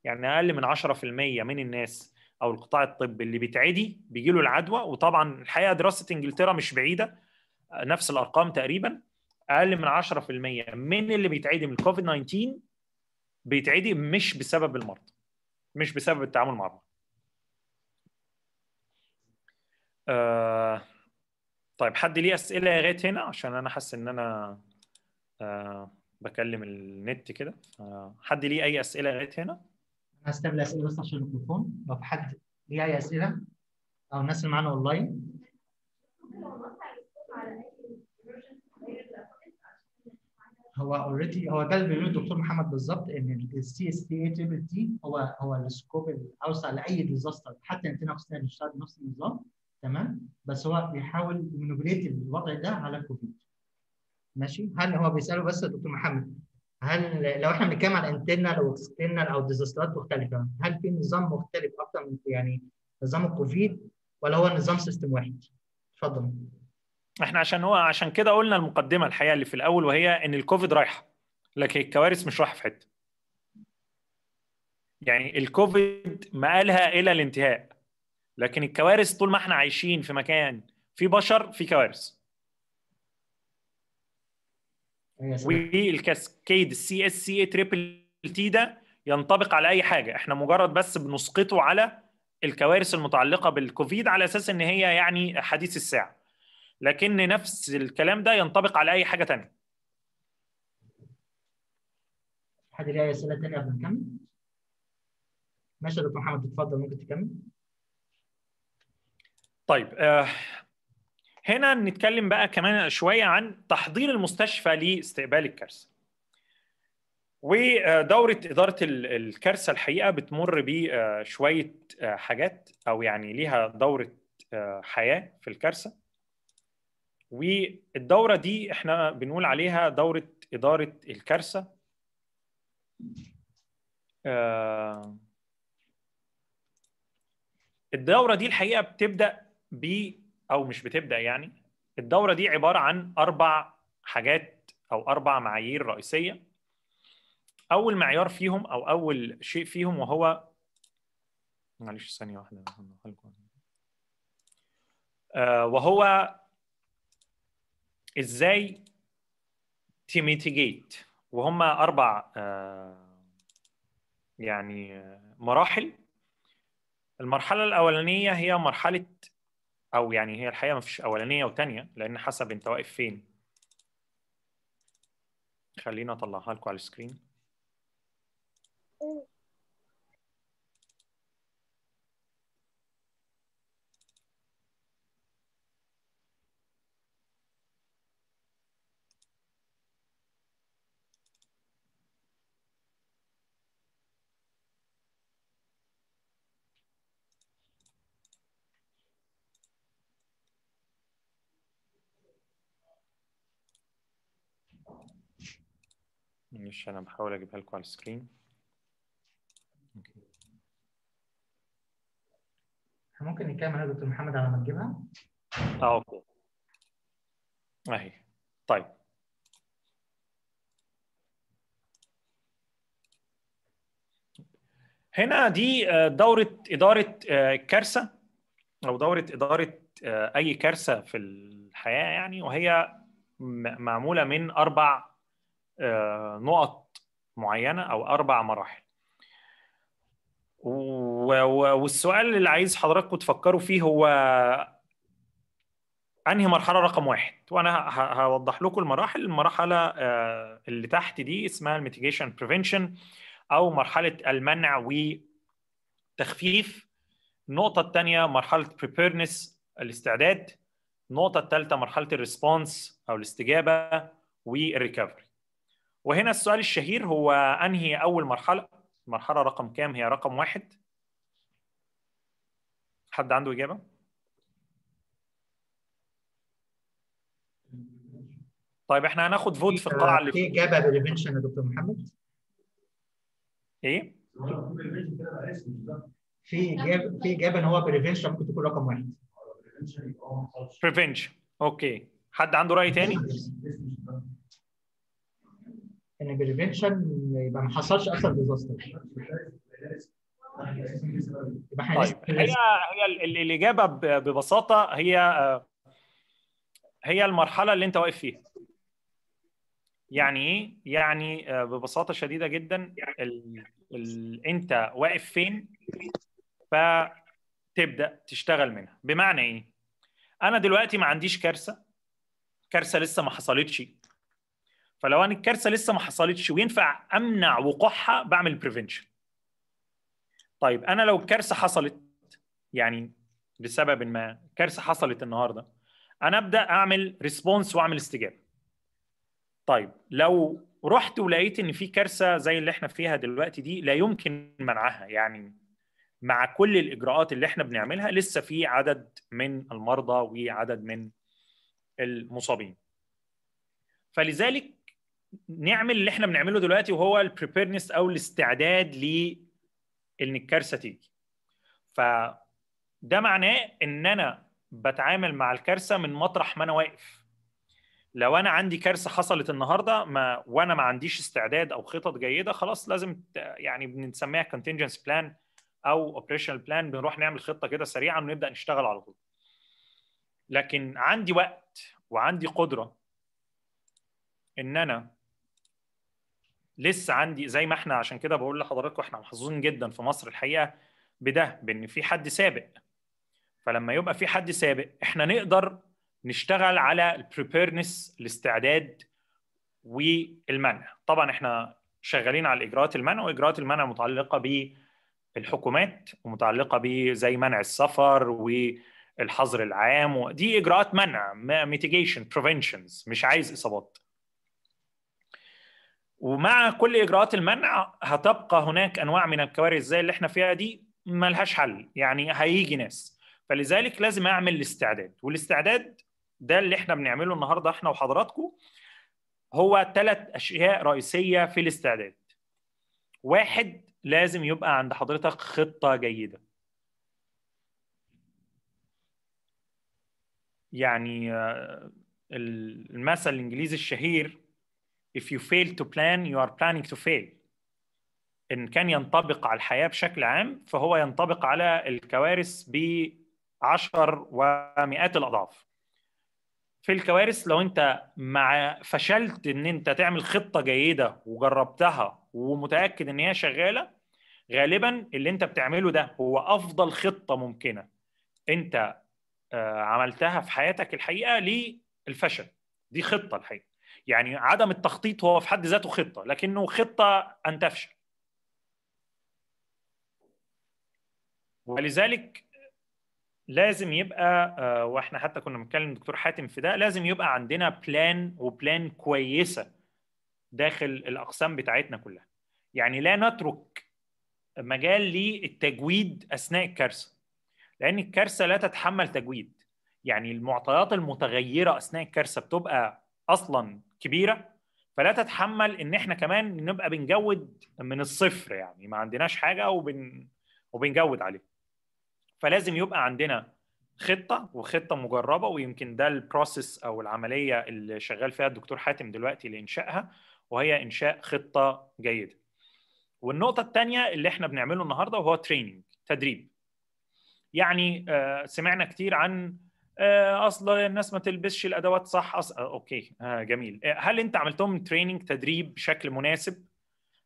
يعني اقل من 10% من الناس او القطاع الطبي اللي بيتعدي بيجي له العدوى وطبعا الحقيقه دراسه انجلترا مش بعيده آه، نفس الارقام تقريبا اقل من 10% من اللي بيتعدي من الكوفيد 19 بيتعدي مش بسبب المرض مش بسبب التعامل مع بعض آه طيب حد ليه اسئله لغايه هنا عشان انا حاسس ان انا آه بكلم النت كده آه حد ليه اي اسئله لغايه هنا انا هستقبل اسئله بس عشان الميكروفون لو في حد ليه اي اسئله او الناس اللي معانا اونلاين هو اوريدي هو ده اللي بيقوله الدكتور محمد بالظبط ان السي اس تي تي هو هو السكوب الاوسع لاي ديزاستر حتى انتنا اوكسيدنت بيشتغل بنفس النظام تمام بس هو بيحاول يمانوبليت الوضع ده على الكوفيد ماشي هل هو بيساله بس دكتور محمد هل لو احنا بنتكلم على انترنال او اكسترنال او ديزاسترات مختلفه هل في نظام مختلف اكتر من يعني نظام الكوفيد ولا هو نظام سيستم واحد؟ اتفضل احنا عشان هو عشان كده قلنا المقدمه الحقيقه اللي في الاول وهي ان الكوفيد رايحه لكن الكوارث مش رايحه في حته يعني الكوفيد قالها الى الانتهاء لكن الكوارث طول ما احنا عايشين في مكان في بشر في كوارث أيوة والكاسكيد السي اس سي اي تريبل تي ده ينطبق على اي حاجه احنا مجرد بس بنسقطه على الكوارث المتعلقه بالكوفيد على اساس ان هي يعني حديث الساعه لكن نفس الكلام ده ينطبق على اي حاجه ثانيه حد ليه اسئله ثانيه قبل نكمل ماشي يا دكتور محمد اتفضل ممكن تكمل طيب آه هنا نتكلم بقى كمان شويه عن تحضير المستشفى لاستقبال الكارثه ودورة إدارة الكارثة الحقيقة بتمر بشوية آه، حاجات أو يعني ليها دورة آه، حياة في الكارثة والدوره دي احنا بنقول عليها دوره اداره الكارثه آه، الدوره دي الحقيقه بتبدا ب او مش بتبدا يعني الدوره دي عباره عن اربع حاجات او اربع معايير رئيسيه اول معيار فيهم او اول شيء فيهم وهو معلش ثانيه واحده آه، وهو ازاي تيميتيجيت وهم اربع آه، يعني آه، مراحل المرحله الاولانيه هي مرحله او يعني هي الحقيقه ما فيش اولانيه وثانيه لان حسب انت واقف فين خلينا اطلعها لكم على السكرين مش انا بحاول اجيبها لكم على السكرين ممكن نكمل يا دكتور محمد على ما تجيبها اه اوكي اهي طيب هنا دي آه، دورة إدارة آه، كارثة أو دورة إدارة آه، أي كارثة في الحياة يعني وهي معمولة من أربع آه، نقط معينه او اربع مراحل والسؤال اللي عايز حضراتكم تفكروا فيه هو انهي مرحله رقم واحد وانا هوضح لكم المراحل المرحله آه، اللي تحت دي اسمها الميتيجيشن بريفنشن او مرحله المنع وتخفيف النقطه الثانيه مرحله بريبيرنس الاستعداد النقطه الثالثه مرحله الريسبونس او الاستجابه والريكفري وهنا السؤال الشهير هو انهي اول مرحله المرحله رقم كام هي رقم واحد حد عنده اجابه طيب احنا هناخد فوت في القاعه اللي في اجابه بريفنشن يا دكتور محمد ايه في اجابه في اجابه ان هو بريفنشن ممكن تكون رقم واحد بريفنشن اوكي حد عنده راي تاني ان بريفنشن يبقى ما حصلش اصلا ديزاستر طيب هي هي الاجابه ببساطه هي هي المرحله اللي انت واقف فيها يعني ايه يعني آه، ببساطه شديده جدا الـ الـ انت واقف فين فتبدا تشتغل منها بمعنى ايه انا دلوقتي ما عنديش كارثه كارثه لسه ما حصلتش فلو انا الكارثه لسه ما حصلتش وينفع امنع وقوعها بعمل بريفنشن طيب انا لو الكارثه حصلت يعني لسبب ما كارثه حصلت النهارده انا ابدا اعمل ريسبونس واعمل استجابه طيب لو رحت ولقيت ان في كارثه زي اللي احنا فيها دلوقتي دي لا يمكن منعها يعني مع كل الاجراءات اللي احنا بنعملها لسه في عدد من المرضى وعدد من المصابين فلذلك نعمل اللي احنا بنعمله دلوقتي وهو البريبيرنس او الاستعداد ل ان الكارثه تيجي ف ده معناه ان انا بتعامل مع الكارثه من مطرح ما انا واقف لو انا عندي كارثه حصلت النهارده ما وانا ما عنديش استعداد او خطط جيده خلاص لازم يعني بنسميها كونتينجنس بلان او اوبريشنال بلان بنروح نعمل خطه كده سريعا ونبدا نشتغل على طول لكن عندي وقت وعندي قدره ان انا لسه عندي زي ما احنا عشان كده بقول لحضراتكم احنا محظوظين جدا في مصر الحقيقه بده بان في حد سابق فلما يبقى في حد سابق احنا نقدر نشتغل على البريبيرنس الاستعداد والمنع طبعا احنا شغالين على اجراءات المنع واجراءات المنع متعلقه بالحكومات ومتعلقه بزي منع السفر والحظر العام ودي اجراءات منع ميتيجيشن بريفنشنز مش عايز اصابات ومع كل اجراءات المنع هتبقى هناك انواع من الكوارث زي اللي احنا فيها دي ملهاش حل يعني هيجي ناس فلذلك لازم اعمل الاستعداد والاستعداد ده اللي احنا بنعمله النهارده احنا وحضراتكم هو ثلاث اشياء رئيسيه في الاستعداد واحد لازم يبقى عند حضرتك خطه جيده يعني آه، المثل الانجليزي الشهير if you fail to plan you are planning to fail إن كان ينطبق على الحياة بشكل عام فهو ينطبق على الكوارث بعشر ومئات الأضعاف في الكوارث لو انت مع فشلت ان انت تعمل خطه جيده وجربتها ومتاكد ان هي شغاله غالبا اللي انت بتعمله ده هو افضل خطه ممكنه انت آه، عملتها في حياتك الحقيقه للفشل دي خطه الحقيقه يعني عدم التخطيط هو في حد ذاته خطه لكنه خطه ان تفشل ولذلك لازم يبقى آه، واحنا حتى كنا بنتكلم دكتور حاتم في ده لازم يبقى عندنا بلان وبلان كويسه داخل الاقسام بتاعتنا كلها يعني لا نترك مجال للتجويد اثناء الكارثه لان الكارثه لا تتحمل تجويد يعني المعطيات المتغيره اثناء الكارثه بتبقى اصلا كبيره فلا تتحمل ان احنا كمان نبقى بنجود من الصفر يعني ما عندناش حاجه وبن وبنجود عليه فلازم يبقى عندنا خطه وخطه مجربه ويمكن ده البروسيس او العمليه اللي شغال فيها الدكتور حاتم دلوقتي لانشائها وهي انشاء خطه جيده والنقطه الثانيه اللي احنا بنعمله النهارده وهو تريننج تدريب يعني آه، سمعنا كتير عن آه، اصل الناس ما تلبسش الادوات صح أصل... آه، اوكي آه جميل آه، هل انت عملتهم تريننج تدريب بشكل مناسب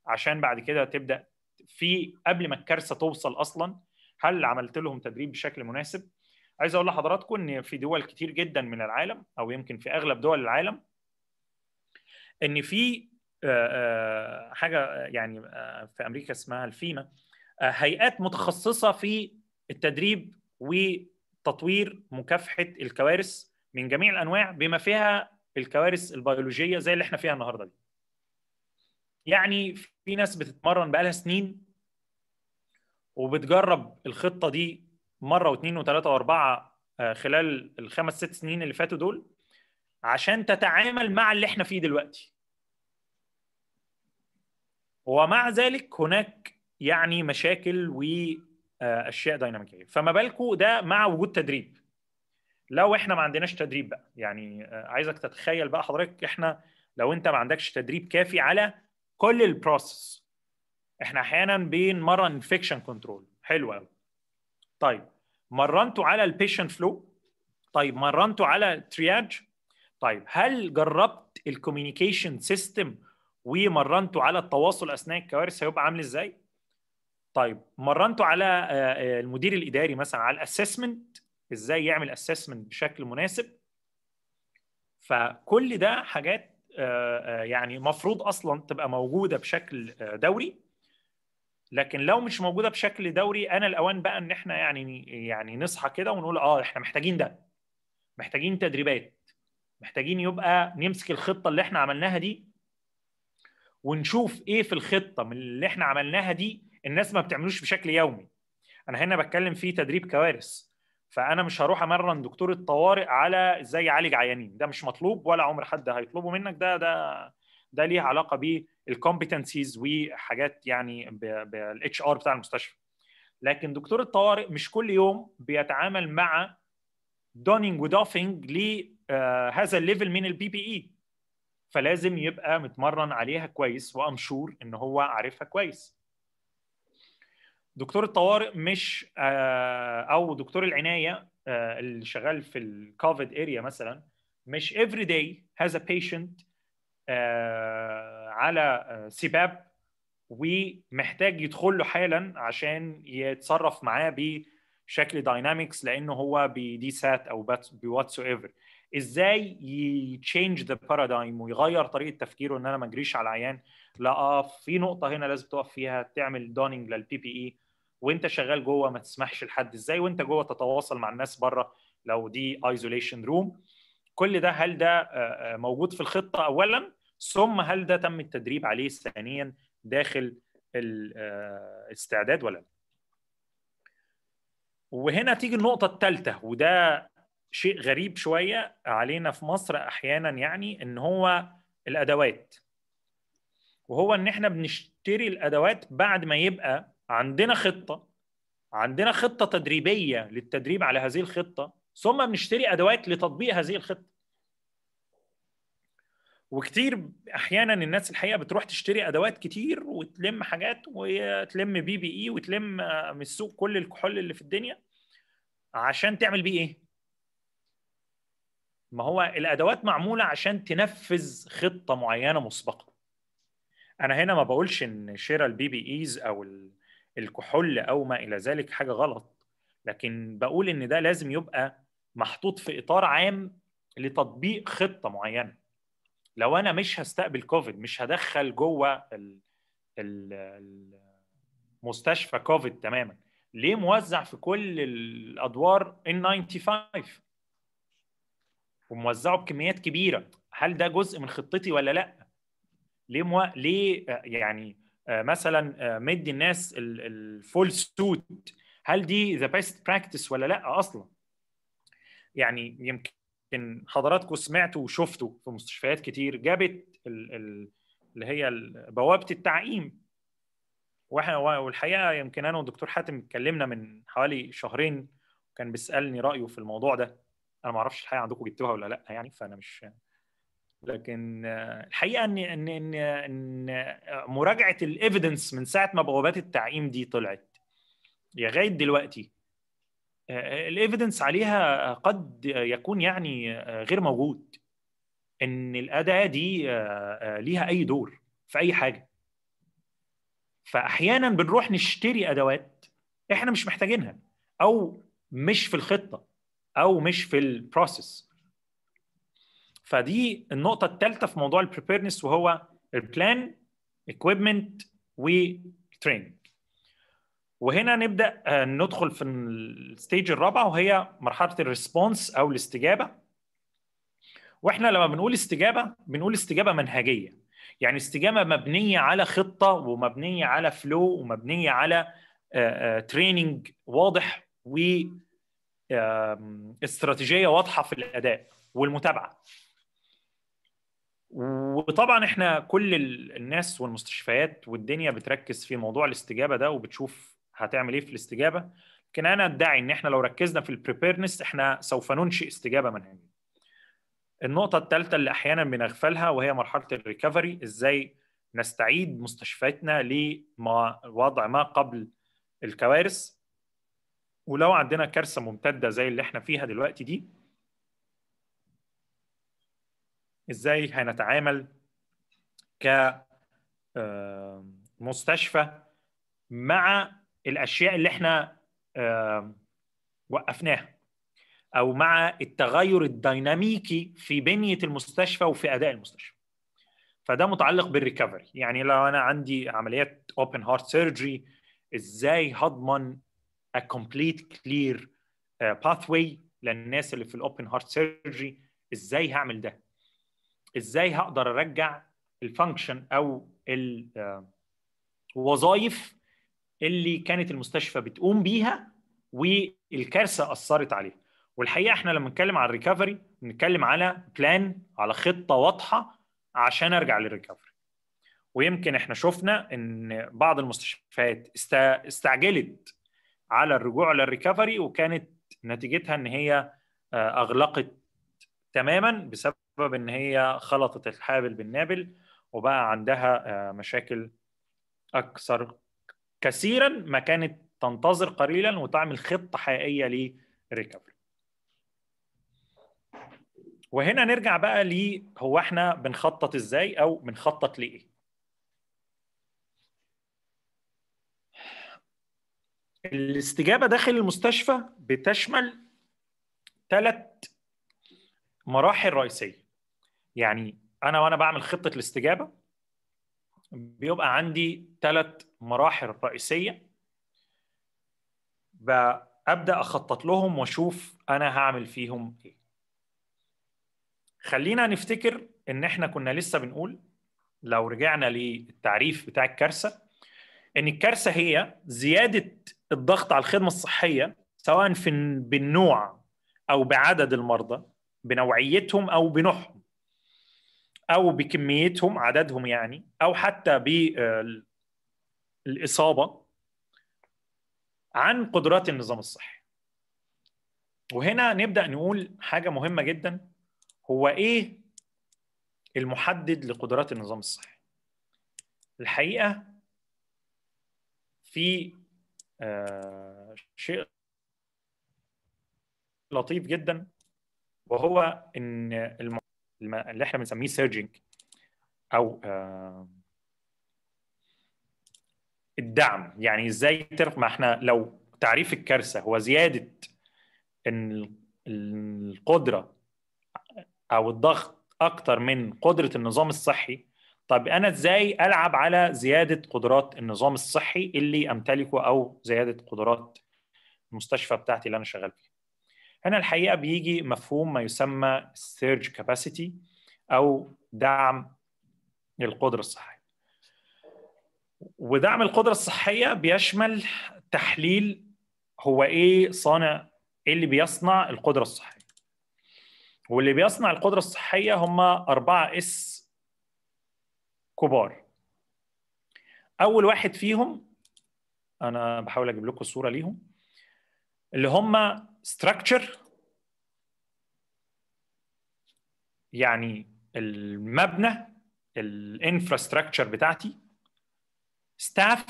عشان بعد كده تبدا في قبل ما الكارثه توصل اصلا هل عملت لهم تدريب بشكل مناسب عايز اقول لحضراتكم ان في دول كتير جدا من العالم او يمكن في اغلب دول العالم ان في حاجه يعني في امريكا اسمها الفيما هيئات متخصصه في التدريب و تطوير مكافحه الكوارث من جميع الانواع بما فيها الكوارث البيولوجيه زي اللي احنا فيها النهارده دي. يعني في ناس بتتمرن بقالها سنين وبتجرب الخطه دي مره واثنين وثلاثه واربعه آه، خلال الخمس ست سنين اللي فاتوا دول عشان تتعامل مع اللي احنا فيه دلوقتي. ومع ذلك هناك يعني مشاكل و آه، اشياء ديناميكيه فما بالكم ده مع وجود تدريب لو احنا ما عندناش تدريب بقى يعني آه، عايزك تتخيل بقى حضرتك احنا لو انت ما عندكش تدريب كافي على كل البروسس احنا احيانا بنمرن انفكشن كنترول حلو قوي طيب مرنتوا على البيشنت فلو طيب مرنتوا على الترياج طيب هل جربت الكوميونيكيشن سيستم ومرنتوا على التواصل اثناء الكوارث هيبقى عامل ازاي طيب مرنته على آه، آه، المدير الاداري مثلا على الاسسمنت ازاي يعمل اسسمنت بشكل مناسب فكل ده حاجات آه، يعني مفروض اصلا تبقى موجوده بشكل دوري لكن لو مش موجوده بشكل دوري انا الاوان بقى ان احنا يعني يعني نصحى كده ونقول اه احنا محتاجين ده محتاجين تدريبات محتاجين يبقى نمسك الخطه اللي احنا عملناها دي ونشوف ايه في الخطه من اللي احنا عملناها دي الناس ما بتعملوش بشكل يومي انا هنا بتكلم في تدريب كوارث فانا مش هروح امرن دكتور الطوارئ على ازاي يعالج عيانين ده مش مطلوب ولا عمر حد هيطلبه منك ده ده ده ليه علاقه بالكومبتنسيز وحاجات يعني بالاتش ار بتاع المستشفى لكن دكتور الطوارئ مش كل يوم بيتعامل مع دونينج ودافينج لهذا الليفل من البي بي اي e. فلازم يبقى متمرن عليها كويس وامشور ان هو عارفها كويس دكتور الطوارئ مش آه، او دكتور العنايه آه، اللي شغال في الكوفيد اريا مثلا مش every day has a patient آه، على سباب ومحتاج يدخل له حالا عشان يتصرف معاه بشكل داينامكس لانه هو بدي سات او بواتس ايفر ازاي يتشينج ذا بارادايم ويغير طريقه تفكيره ان انا ما اجريش على العيان لا في نقطه هنا لازم تقف فيها تعمل دوننج للبي بي اي وانت شغال جوه ما تسمحش لحد ازاي وانت جوه تتواصل مع الناس بره لو دي ايزوليشن روم كل ده هل ده آه، آه، موجود في الخطه اولا ثم هل ده تم التدريب عليه ثانيا داخل الاستعداد آه، ولا لا وهنا تيجي النقطه الثالثه وده شيء غريب شويه علينا في مصر احيانا يعني ان هو الادوات وهو ان احنا بنشتري الادوات بعد ما يبقى عندنا خطه عندنا خطه تدريبيه للتدريب على هذه الخطه ثم بنشتري ادوات لتطبيق هذه الخطه وكتير احيانا الناس الحقيقه بتروح تشتري ادوات كتير وتلم حاجات وتلم بي بي اي وتلم من السوق كل الكحول اللي في الدنيا عشان تعمل بيه ايه ما هو الادوات معموله عشان تنفذ خطه معينه مسبقه انا هنا ما بقولش ان شراء البي بي ايز او ال الكحول او ما الى ذلك حاجه غلط لكن بقول ان ده لازم يبقى محطوط في اطار عام لتطبيق خطه معينه لو انا مش هستقبل كوفيد مش هدخل جوه المستشفى كوفيد تماما ليه موزع في كل الادوار ان 95 وموزعه بكميات كبيره هل ده جزء من خطتي ولا لا ليه مو... ليه يعني آه، مثلا آه، مدي الناس الفول سوت هل دي ذا بيست براكتس ولا لا اصلا يعني يمكن حضراتكم سمعتوا وشفتوا في مستشفيات كتير جابت اللي هي بوابه التعقيم واحنا والحقيقه يمكن انا والدكتور حاتم اتكلمنا من حوالي شهرين وكان بيسالني رايه في الموضوع ده انا ما اعرفش الحقيقه عندكم جبتوها ولا لا يعني فانا مش لكن آه، الحقيقه ان ان ان, إن آه، مراجعه الايفيدنس من ساعه ما بوابات التعقيم دي طلعت لغايه دلوقتي آه، الايفيدنس عليها قد يكون يعني غير موجود ان الاداه دي ليها اي دور في اي حاجه فاحيانا بنروح نشتري ادوات احنا مش محتاجينها او مش في الخطه او مش في البروسيس فدي النقطه الثالثه في موضوع البريبيرنس وهو البلان اكويبمنت وتريننج وهنا نبدا آه، ندخل في الستيج الرابعه وهي مرحله الريسبونس او الاستجابه واحنا لما بنقول استجابه بنقول استجابه منهجيه يعني استجابه مبنيه على خطه ومبنيه على فلو ومبنيه على تريننج آه، آه، واضح و استراتيجيه واضحه في الاداء والمتابعه وطبعا احنا كل الناس والمستشفيات والدنيا بتركز في موضوع الاستجابه ده وبتشوف هتعمل ايه في الاستجابه لكن انا ادعي ان احنا لو ركزنا في البريبيرنس احنا سوف ننشئ استجابه منهجيه. النقطه الثالثه اللي احيانا بنغفلها وهي مرحله الريكفري ازاي نستعيد مستشفياتنا لوضع ما قبل الكوارث ولو عندنا كارثه ممتده زي اللي احنا فيها دلوقتي دي ازاي هنتعامل ك مستشفى مع الاشياء اللي احنا وقفناها او مع التغير الديناميكي في بنيه المستشفى وفي اداء المستشفى فده متعلق بالريكفري يعني لو انا عندي عمليات اوبن هارت سيرجري ازاي هضمن ا كومبليت كلير باثوي للناس اللي في الاوبن هارت سيرجري ازاي هعمل ده ازاي هقدر ارجع الفانكشن او الوظائف آه، اللي كانت المستشفى بتقوم بيها والكارثه اثرت عليها والحقيقه احنا لما نتكلم على الريكفري بنتكلم على بلان على خطه واضحه عشان ارجع للريكفري ويمكن احنا شفنا ان بعض المستشفيات استعجلت على الرجوع للريكفري وكانت نتيجتها ان هي آه، اغلقت تماما بسبب بسبب ان هي خلطت الحابل بالنابل وبقى عندها آه، مشاكل اكثر كثيرا ما كانت تنتظر قليلا وتعمل خطه حقيقيه لريكفري وهنا نرجع بقى ل هو احنا بنخطط ازاي او بنخطط لايه الاستجابه داخل المستشفى بتشمل ثلاث مراحل رئيسيه يعني انا وانا بعمل خطه الاستجابه بيبقى عندي ثلاث مراحل رئيسيه ابدا اخطط لهم واشوف انا هعمل فيهم ايه خلينا نفتكر ان احنا كنا لسه بنقول لو رجعنا للتعريف بتاع الكارثه ان الكارثه هي زياده الضغط على الخدمه الصحيه سواء في بالنوع او بعدد المرضى بنوعيتهم او بنوعهم او بكميتهم عددهم يعني او حتى بالاصابه آه، عن قدرات النظام الصحي وهنا نبدا نقول حاجه مهمه جدا هو ايه المحدد لقدرات النظام الصحي الحقيقه في آه، شيء لطيف جدا وهو ان الم... اللي احنا بنسميه سيرجنج او آه، الدعم يعني ازاي ترفع ما احنا لو تعريف الكارثه هو زياده ان القدره او الضغط اكتر من قدره النظام الصحي طب انا ازاي العب على زياده قدرات النظام الصحي اللي امتلكه او زياده قدرات المستشفى بتاعتي اللي انا شغال فيها هنا الحقيقه بيجي مفهوم ما يسمى سيرج كاباسيتي او دعم القدره الصحيه ودعم القدره الصحيه بيشمل تحليل هو ايه صانع ايه اللي بيصنع القدره الصحيه واللي بيصنع القدره الصحيه هم أربعة اس كبار اول واحد فيهم انا بحاول اجيب لكم صوره ليهم اللي هم structure يعني المبنى الانفراستراكشر بتاعتي ستاف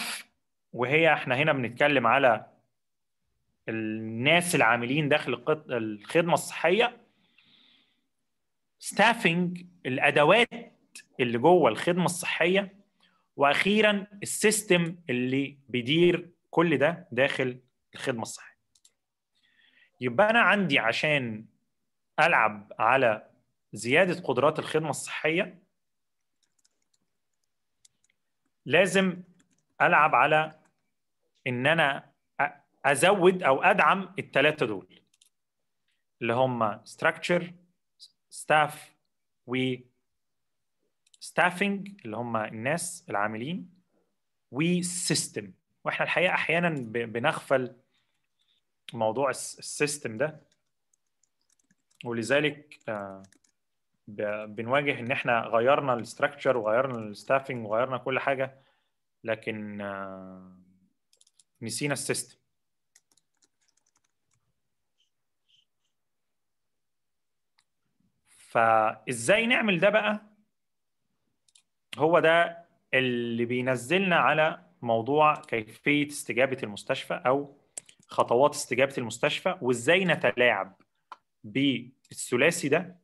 وهي احنا هنا بنتكلم على الناس العاملين داخل الخدمه الصحيه ستافنج الادوات اللي جوه الخدمه الصحيه واخيرا السيستم اللي بيدير كل ده داخل الخدمه الصحيه يبقى انا عندي عشان العب على زياده قدرات الخدمه الصحيه لازم العب على ان انا ازود او ادعم الثلاثه دول اللي هم structure staff و staffing اللي هم الناس العاملين و system واحنا الحقيقه احيانا بنغفل موضوع السيستم ده ولذلك آه، بنواجه ان احنا غيرنا الاستراكشر وغيرنا الستافنج وغيرنا كل حاجه لكن آه، نسينا السيستم فازاي نعمل ده بقى هو ده اللي بينزلنا على موضوع كيفيه استجابه المستشفى او خطوات استجابه المستشفى وازاي نتلاعب بالثلاثي ده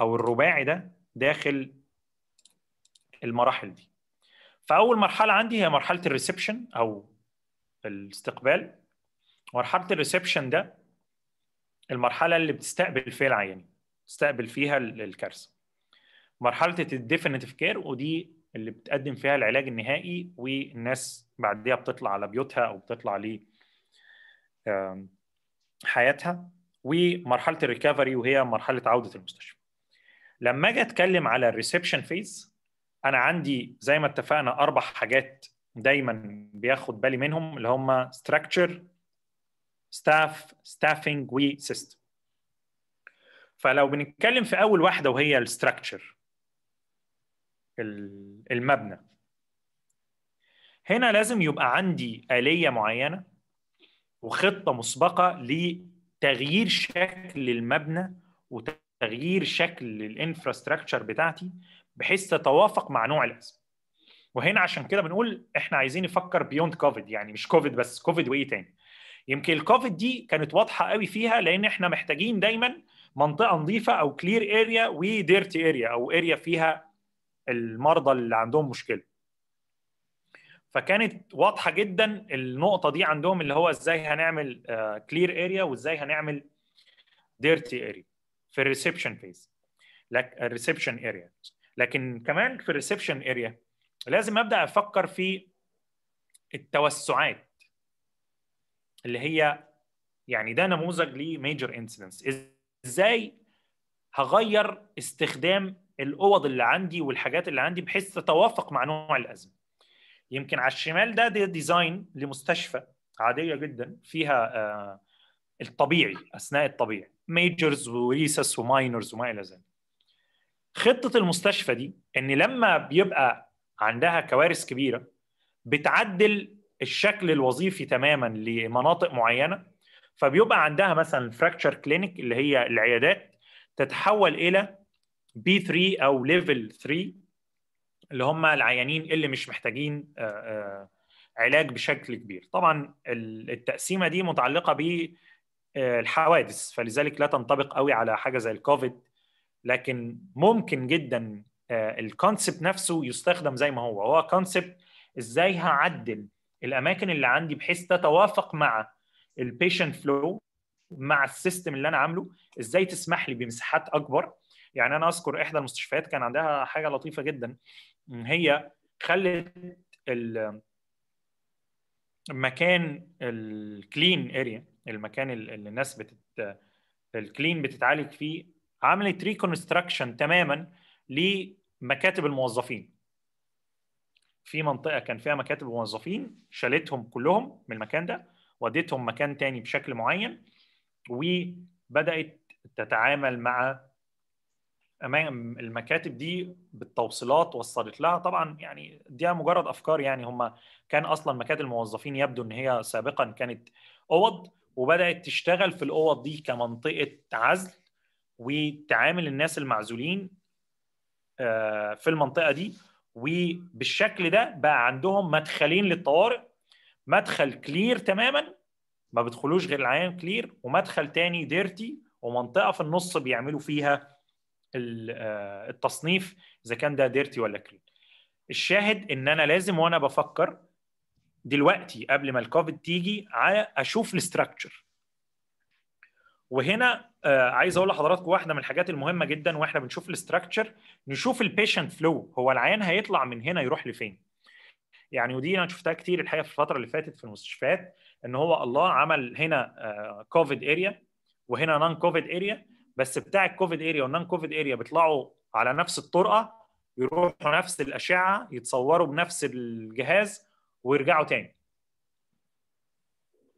او الرباعي ده داخل المراحل دي فاول مرحله عندي هي مرحله الريسبشن او الاستقبال مرحله الريسبشن ده المرحله اللي بتستقبل فيها العيان تستقبل فيها الكارثه مرحله الديفينيتيف كير ودي اللي بتقدم فيها العلاج النهائي والناس بعديها بتطلع على بيوتها او بتطلع ليه حياتها ومرحله الريكفري وهي مرحله عوده المستشفى لما اجي اتكلم على الريسبشن فيز انا عندي زي ما اتفقنا اربع حاجات دايما بياخد بالي منهم اللي هم ستراكشر ستاف ستافنج وسيستم فلو بنتكلم في اول واحده وهي الستراكشر المبنى هنا لازم يبقى عندي آلية معينة وخطه مسبقه لتغيير شكل المبنى وتغيير شكل الانفراستراكشر بتاعتي بحيث تتوافق مع نوع الازمه وهنا عشان كده بنقول احنا عايزين نفكر بيوند كوفيد يعني مش كوفيد بس كوفيد وايه تاني يمكن الكوفيد دي كانت واضحه قوي فيها لان احنا محتاجين دايما منطقه نظيفه او كلير اريا وديرتي اريا او اريا فيها المرضى اللي عندهم مشكله فكانت واضحه جدا النقطه دي عندهم اللي هو ازاي هنعمل كلير آه، اريا وازاي هنعمل ديرتي اريا في الريسبشن فيز الريسبشن اريا لكن كمان في الريسبشن اريا لازم ابدا افكر في التوسعات اللي هي يعني ده نموذج لميجر انسيدنس ازاي هغير استخدام الاوض اللي عندي والحاجات اللي عندي بحيث تتوافق مع نوع الازمه يمكن على الشمال ده دي ديزاين لمستشفى عاديه جدا فيها آه، الطبيعي اثناء الطبيعي ميجرز وريسس وماينرز وما الى ذلك خطه المستشفى دي ان لما بيبقى عندها كوارث كبيره بتعدل الشكل الوظيفي تماما لمناطق معينه فبيبقى عندها مثلا فراكتشر كلينيك اللي هي العيادات تتحول الى بي 3 او ليفل 3 اللي هم العيانين اللي مش محتاجين آه، آه، علاج بشكل كبير طبعا التقسيمه دي متعلقه بالحوادث آه، فلذلك لا تنطبق قوي على حاجه زي الكوفيد لكن ممكن جدا الكونسبت نفسه يستخدم زي ما هو هو كونسبت ازاي هعدل الاماكن اللي عندي بحيث تتوافق مع البيشنت فلو مع السيستم اللي انا عامله ازاي تسمح لي بمساحات اكبر يعني انا اذكر احدى المستشفيات كان عندها حاجه لطيفه جدا هي خلت المكان الكلين اريا المكان اللي الناس بتت الكلين بتتعالج فيه عملت ريكونستراكشن تماما لمكاتب الموظفين في منطقه كان فيها مكاتب موظفين شالتهم كلهم من المكان ده وديتهم مكان تاني بشكل معين وبدات تتعامل مع امام المكاتب دي بالتوصيلات وصلت لها طبعا يعني دي مجرد افكار يعني هم كان اصلا مكاتب الموظفين يبدو ان هي سابقا كانت اوض وبدات تشتغل في الاوض دي كمنطقه عزل وتعامل الناس المعزولين آه، في المنطقه دي وبالشكل ده بقى عندهم مدخلين للطوارئ مدخل كلير تماما ما بيدخلوش غير العيان كلير ومدخل تاني ديرتي ومنطقه في النص بيعملوا فيها آه، التصنيف اذا كان ده ديرتي ولا كلين الشاهد ان انا لازم وانا بفكر دلوقتي قبل ما الكوفيد تيجي اشوف الاستراكشر وهنا آه، عايز اقول لحضراتكم واحده من الحاجات المهمه جدا واحنا بنشوف الاستراكشر نشوف البيشنت فلو هو العيان هيطلع من هنا يروح لفين يعني ودي انا شفتها كتير الحقيقه في الفتره اللي فاتت في المستشفيات ان هو الله عمل هنا كوفيد آه، اريا وهنا نون كوفيد اريا بس بتاع الكوفيد اريا والنان كوفيد اريا بيطلعوا على نفس الطرقه يروحوا نفس الاشعه يتصوروا بنفس الجهاز ويرجعوا تاني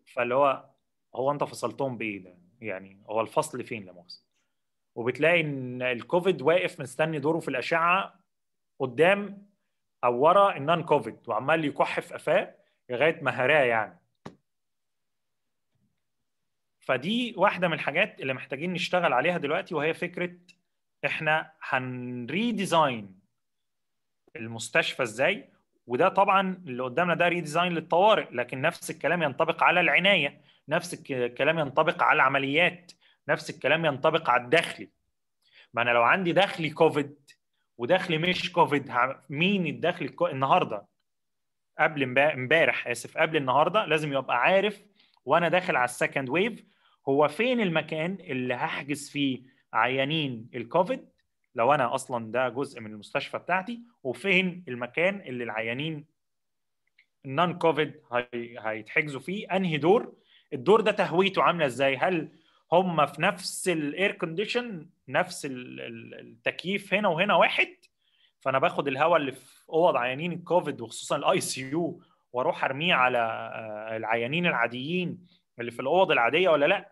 فاللي هو هو انت فصلتهم بايه ده يعني هو الفصل فين لمؤاخذه وبتلاقي ان الكوفيد واقف مستني دوره في الاشعه قدام او ورا النان كوفيد وعمال يكح في قفاه لغايه ما هراه يعني فدي واحده من الحاجات اللي محتاجين نشتغل عليها دلوقتي وهي فكره احنا هنريديزاين المستشفى ازاي وده طبعا اللي قدامنا ده ريديزاين للطوارئ لكن نفس الكلام ينطبق على العنايه نفس الكلام ينطبق على العمليات نفس الكلام ينطبق على الدخل ما انا لو عندي دخلي كوفيد ودخلي مش كوفيد مين الدخل النهارده قبل امبارح اسف قبل النهارده لازم يبقى عارف وانا داخل على السكند ويف هو فين المكان اللي هحجز فيه عيانين الكوفيد لو انا اصلا ده جزء من المستشفى بتاعتي وفين المكان اللي العيانين النون كوفيد هيتحجزوا فيه انهي دور الدور ده تهويته عامله ازاي هل هم في نفس الاير كونديشن نفس التكييف هنا وهنا واحد فانا باخد الهواء اللي في اوض عيانين الكوفيد وخصوصا الاي سي يو واروح ارميه على آه، العيانين العاديين اللي في الاوض العاديه ولا لا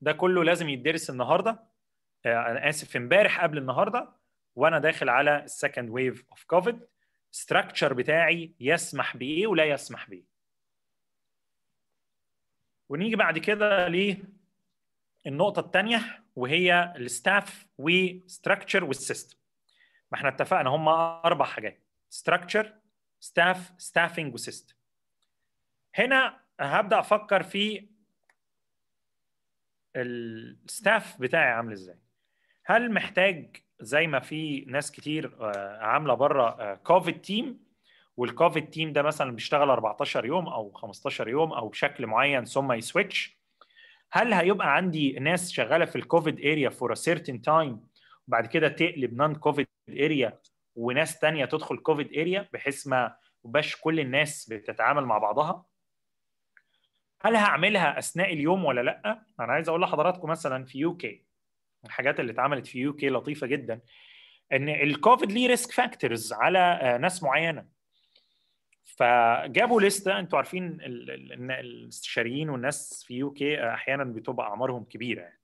ده كله لازم يدرس النهارده آه، انا اسف امبارح قبل النهارده وانا داخل على السكند ويف اوف كوفيد ستراكشر بتاعي يسمح بايه ولا يسمح بايه ونيجي بعد كده للنقطه الثانيه وهي الستاف وستراكشر والسيستم ما احنا اتفقنا هم اربع حاجات ستراكشر ستاف ستافنج وسيستم هنا هبدا افكر في الستاف بتاعي عامل ازاي هل محتاج زي ما في ناس كتير آه، عامله بره كوفيد تيم والكوفيد تيم ده مثلا بيشتغل 14 يوم او 15 يوم او بشكل معين ثم يسويتش هل هيبقى عندي ناس شغاله في الكوفيد اريا فور ا سيرتن تايم وبعد كده تقلب نون كوفيد اريا وناس تانية تدخل كوفيد اريا بحيث ما باش كل الناس بتتعامل مع بعضها هل هعملها اثناء اليوم ولا لا انا عايز اقول لحضراتكم مثلا في يو كي الحاجات اللي اتعملت في يو كي لطيفه جدا ان الكوفيد ليه ريسك فاكتورز على آه، ناس معينه فجابوا لسته انتوا عارفين الاستشاريين والناس في يو كي آه، احيانا بتبقى اعمارهم كبيره يعني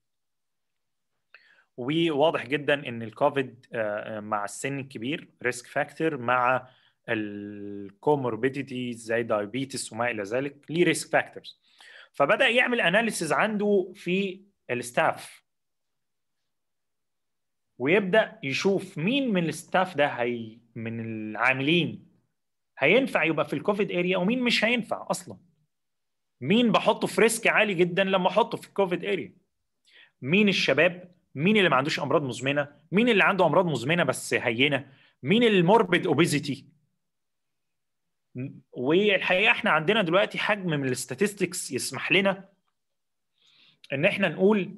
وواضح جدا ان الكوفيد آه، آه، مع السن الكبير ريسك فاكتور مع الكوموربيديتيز زي دايابيتس وما الى ذلك ليه ريسك فاكتورز فبدا يعمل اناليسز عنده في الستاف ويبدا يشوف مين من الستاف ده هي من العاملين هينفع يبقى في الكوفيد اريا ومين مش هينفع اصلا مين بحطه في ريسك عالي جدا لما احطه في الكوفيد اريا مين الشباب مين اللي ما عندوش امراض مزمنه مين اللي عنده امراض مزمنه بس هينه مين الموربيد اوبيزيتي والحقيقه احنا عندنا دلوقتي حجم من الاستاتستكس يسمح لنا ان احنا نقول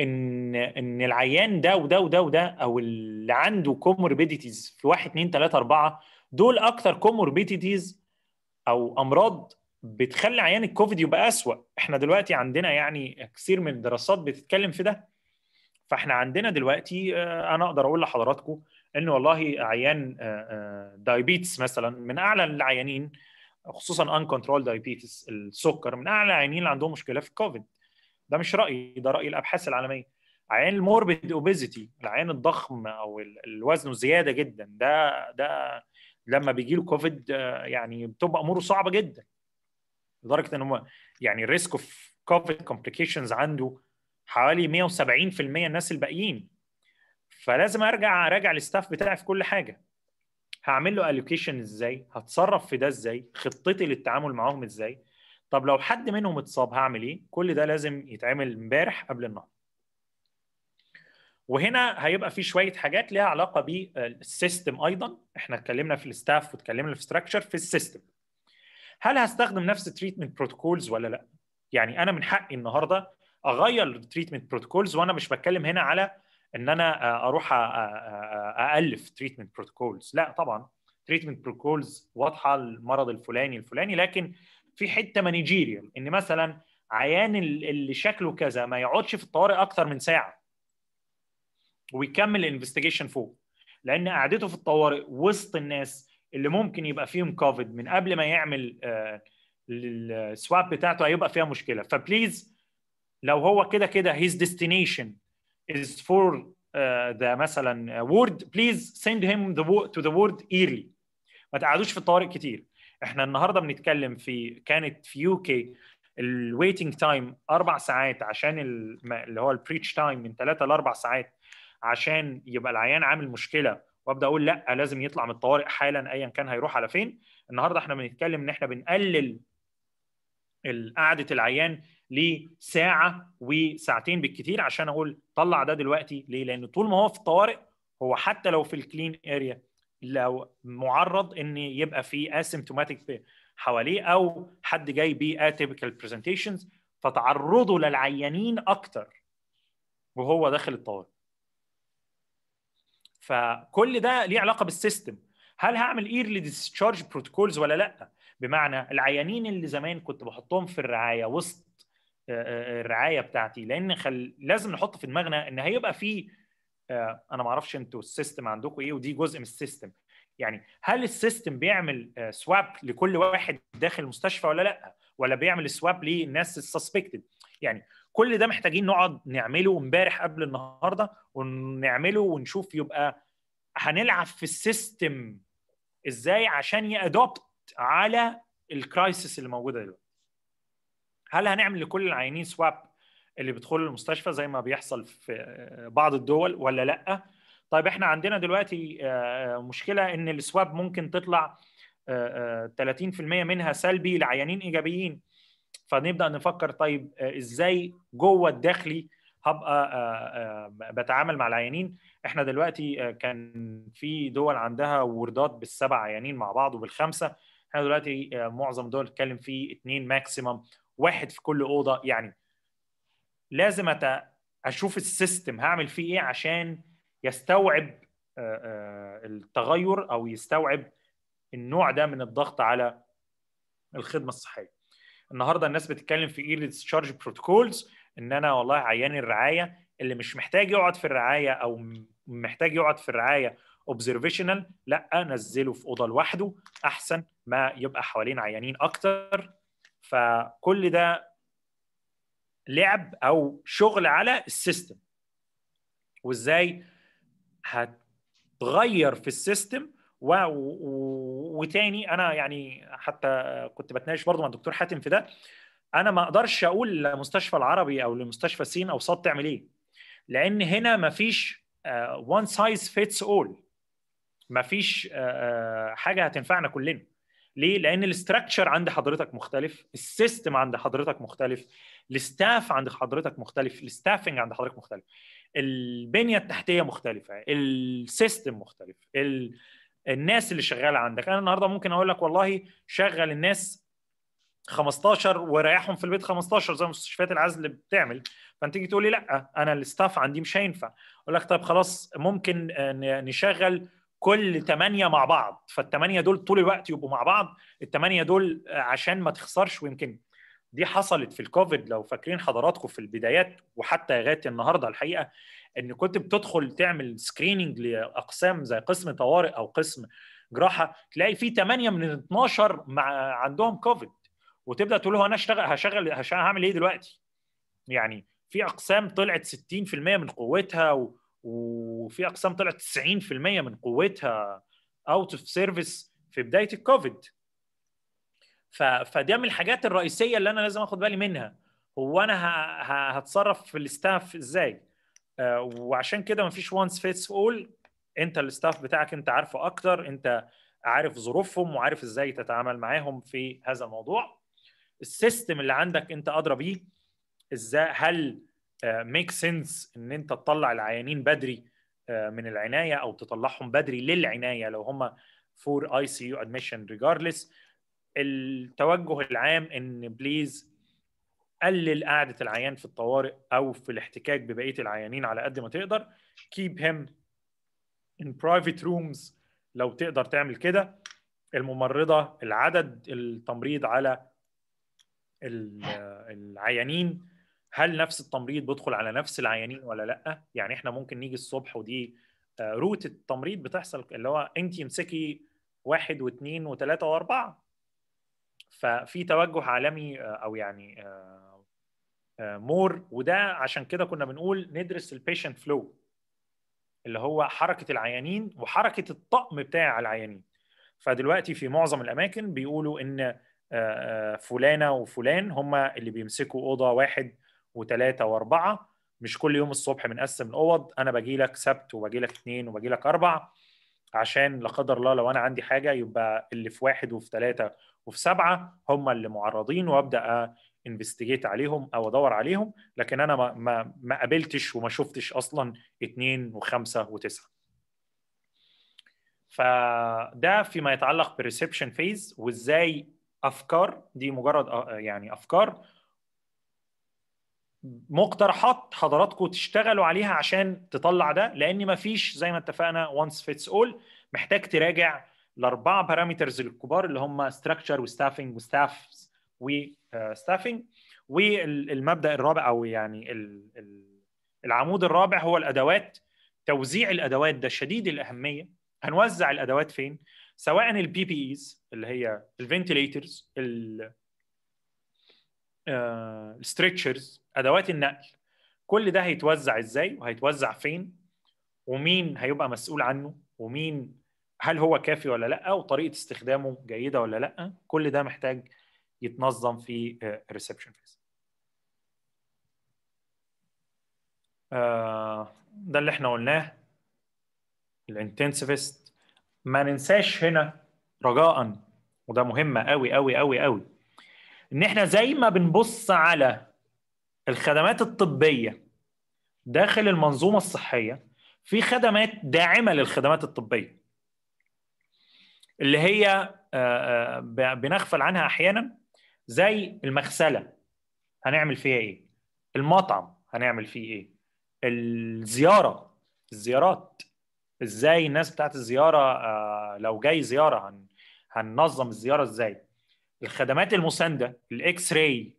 ان ان العيان ده وده وده وده او اللي عنده كوموربيديتيز في 1 2 3 4 دول اكتر كوموربيديتيز او امراض بتخلي عيان الكوفيد يبقى اسوأ احنا دلوقتي عندنا يعني كثير من الدراسات بتتكلم في ده فاحنا عندنا دلوقتي آه، انا اقدر اقول لحضراتكم ان والله عيان دايبيتس آه، آه، مثلا من اعلى العيانين خصوصا ان كنترول دايبيتس السكر من اعلى العيانين اللي عندهم مشكله في الكوفيد ده مش رايي ده راي الابحاث العالميه عيان الموربيد اوبيزيتي العيان الضخم او الوزن زياده جدا ده ده لما بيجي له كوفيد يعني بتبقى اموره صعبه جدا لدرجه ان هو يعني الريسك اوف كوفيد كومبليكيشنز عنده حوالي 170% الناس الباقيين فلازم ارجع اراجع الستاف بتاعي في كل حاجه هعمل له الوكيشن ازاي هتصرف في ده ازاي خطتي للتعامل معاهم ازاي طب لو حد منهم اتصاب هعمل ايه كل ده لازم يتعمل امبارح قبل النهارده وهنا هيبقى في شويه حاجات ليها علاقه بالسيستم ايضا احنا اتكلمنا في الستاف واتكلمنا في ستراكشر في السيستم هل هستخدم نفس التريتمنت بروتوكولز ولا لا يعني انا من حقي النهارده اغير التريتمنت بروتوكولز وانا مش بتكلم هنا على ان انا آه، اروح الف تريتمنت بروتوكولز لا طبعا تريتمنت بروتوكولز واضحه المرض الفلاني الفلاني لكن في حته مانجيريال ان مثلا عيان اللي شكله كذا ما يقعدش في الطوارئ اكثر من ساعه ويكمل الانفستيجيشن فوق لان قعدته في الطوارئ وسط الناس اللي ممكن يبقى فيهم كوفيد من قبل ما يعمل آه، السواب بتاعته هيبقى فيها مشكله فبليز لو هو كده كده his destination is for ذا uh, مثلا وورد بليز سند هيم تو ذا وورد ايرلي ما تقعدوش في الطوارئ كتير احنا النهارده بنتكلم في كانت في يو كي الويتنج تايم اربع ساعات عشان اللي هو البريتش تايم من ثلاثه لاربع ساعات عشان يبقى العيان عامل مشكله وابدا اقول لا لازم يطلع من الطوارئ حالا ايا كان هيروح على فين النهارده احنا بنتكلم ان احنا بنقلل قعده العيان لساعه وساعتين بالكثير عشان اقول طلع ده دلوقتي ليه؟ لان طول ما هو في الطوارئ هو حتى لو في الكلين اريا لو معرض ان يبقى في اسيمتوماتيك حواليه او حد جاي بي باتيبيكال برزنتيشنز فتعرضه للعيانين اكتر وهو داخل الطوارئ. فكل ده ليه علاقه بالسيستم هل هعمل ايرلي ديسشارج بروتوكولز ولا لا بمعنى العيانين اللي زمان كنت بحطهم في الرعايه وسط آه، آه، آه، الرعايه بتاعتي لان خل... لازم نحط في دماغنا ان هيبقى في انا ما اعرفش انتوا السيستم عندكم ايه ودي جزء من السيستم يعني هل السيستم بيعمل سواب لكل واحد داخل المستشفى ولا لا ولا بيعمل سواب للناس السسبكتد يعني كل ده محتاجين نقعد نعمله امبارح قبل النهارده ونعمله ونشوف يبقى هنلعب في السيستم ازاي عشان يادوبت على الكرايسيس اللي موجوده دلوقتي هل هنعمل لكل العيانين سواب اللي بيدخلوا المستشفى زي ما بيحصل في بعض الدول ولا لا طيب احنا عندنا دلوقتي آه، آه، مشكله ان السواب ممكن تطلع 30% آه، منها سلبي لعيانين ايجابيين فنبدا نفكر طيب ازاي جوه الداخلي هبقى بتعامل مع العيانين احنا دلوقتي كان في دول عندها وردات بالسبع عيانين مع بعض وبالخمسه احنا دلوقتي معظم دول بتتكلم في اثنين ماكسيمم واحد في كل اوضه يعني لازم أت... اشوف السيستم هعمل فيه ايه عشان يستوعب آه، آه، التغير او يستوعب النوع ده من الضغط على الخدمه الصحيه. النهارده الناس بتتكلم في ايه ديسشارج بروتوكولز ان انا والله عيان الرعايه اللي مش محتاج يقعد في الرعايه او محتاج يقعد في الرعايه اوبزرفيشنال لا نزله في اوضه لوحده احسن ما يبقى حوالين عيانين اكتر فكل ده لعب او شغل على السيستم وازاي هتغير في السيستم و... و... وتاني انا يعني حتى كنت بتناقش برضه مع الدكتور حاتم في ده انا ما اقدرش اقول لمستشفى العربي او لمستشفى سين او صاد تعمل ايه لان هنا ما فيش وان سايز فيتس اول ما فيش آه، آه، حاجه هتنفعنا كلنا ليه؟ لان الاستراكشر عند حضرتك مختلف، السيستم عند حضرتك مختلف، الستاف عند حضرتك مختلف، الستافنج عند حضرتك مختلف، البنيه التحتيه مختلفه، السيستم مختلف، ال... الناس اللي شغاله عندك، انا النهارده ممكن اقول لك والله شغل الناس 15 وريحهم في البيت 15 زي مستشفيات العزل بتعمل فانت تيجي تقول لي لا انا الستاف عندي مش هينفع اقول لك طيب خلاص ممكن آه، نشغل كل ثمانيه مع بعض فالثمانيه دول طول الوقت يبقوا مع بعض الثمانيه دول عشان ما تخسرش ويمكن دي حصلت في الكوفيد لو فاكرين حضراتكم في البدايات وحتى لغايه النهارده الحقيقه ان كنت بتدخل تعمل سكريننج لاقسام زي قسم طوارئ او قسم جراحه تلاقي في 8 من 12 مع عندهم كوفيد وتبدا تقول هو انا اشتغل هشغل هشغل هعمل ايه دلوقتي؟ يعني في اقسام طلعت 60% من قوتها و... وفي اقسام طلعت 90% من قوتها اوت اوف سيرفيس في بدايه الكوفيد ف... فده من الحاجات الرئيسيه اللي انا لازم اخد بالي منها هو انا ه... ه... هتصرف في الستاف ازاي آه وعشان كده مفيش وانس فيتس اول انت الستاف بتاعك انت عارفه اكتر انت عارف ظروفهم وعارف ازاي تتعامل معاهم في هذا الموضوع السيستم اللي عندك انت ادرى بيه ازاي هل ميك آه، سنس ان انت تطلع العيانين بدري آه، من العنايه او تطلعهم بدري للعنايه لو هم فور اي سي يو ادميشن ريجاردلس التوجه العام ان بليز قلل قعده العيان في الطوارئ او في الاحتكاك ببقيه العيانين على قد ما تقدر keep him in private rooms لو تقدر تعمل كده الممرضه العدد التمريض على آه، العيانين هل نفس التمريض بيدخل على نفس العيانين ولا لا يعني احنا ممكن نيجي الصبح ودي آه، روت التمريض بتحصل اللي هو انت امسكي واحد واثنين وثلاثه واربعه ففي توجه عالمي آه، او يعني مور آه، وده عشان كده كنا بنقول ندرس البيشنت فلو اللي هو حركه العيانين وحركه الطقم بتاع العيانين فدلوقتي في معظم الاماكن بيقولوا ان فلانه وفلان هم اللي بيمسكوا اوضه واحد وثلاثه واربعه مش كل يوم الصبح بنقسم الاوض انا باجي لك سبت وباجي لك اثنين وباجي لك اربع عشان لا قدر الله لو انا عندي حاجه يبقى اللي في واحد وفي ثلاثه وفي سبعه هم اللي معرضين وابدا انفستيجيت عليهم او ادور عليهم لكن انا ما ما, ما قابلتش وما شفتش اصلا اثنين وخمسه وتسعه. فده فيما يتعلق بالريسبشن فيز وازاي افكار دي مجرد آه، يعني افكار مقترحات حضراتكم تشتغلوا عليها عشان تطلع ده لان مفيش زي ما اتفقنا وانس فيتس اول محتاج تراجع الاربعه بارامترز الكبار اللي هم ستراكشر وستافنج وستاف وستافنج والمبدا الرابع او يعني العمود الرابع هو الادوات توزيع الادوات ده شديد الاهميه هنوزع الادوات فين سواء البي بي ايز اللي هي الفنتليترز ستريتشرز آه، ادوات النقل كل ده هيتوزع ازاي وهيتوزع فين ومين هيبقى مسؤول عنه ومين هل هو كافي ولا لا وطريقه استخدامه جيده ولا لا كل ده محتاج يتنظم في ريسبشن آه، فيز آه، ده اللي احنا قلناه الانتنسيفست ما ننساش هنا رجاء وده مهمه قوي قوي قوي قوي ان احنا زي ما بنبص على الخدمات الطبيه داخل المنظومه الصحيه في خدمات داعمه للخدمات الطبيه اللي هي آه، آه، بنغفل عنها احيانا زي المغسله هنعمل فيها ايه المطعم هنعمل فيه ايه الزياره الزيارات ازاي الناس بتاعت الزياره آه، لو جاي زياره هننظم الزياره ازاي الخدمات المسانده الاكس راي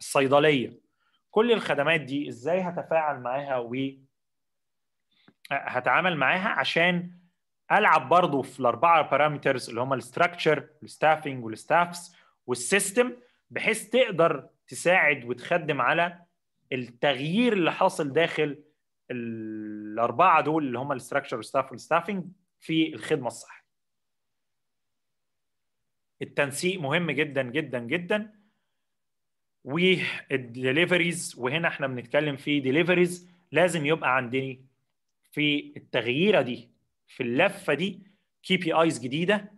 الصيدليه كل الخدمات دي ازاي هتفاعل معاها و هتعامل معاها عشان العب برضه في الاربعه بارامترز اللي هم الاستراكشر والستافنج والستافس والسيستم بحيث تقدر تساعد وتخدم على التغيير اللي حاصل داخل الاربعه دول اللي هم الاستراكشر والستاف والستافنج في الخدمه الصحيه التنسيق مهم جدا جدا جدا والدليفريز وهنا احنا بنتكلم في دليفريز لازم يبقى عندني في التغييره دي في اللفه دي كي بي ايز جديده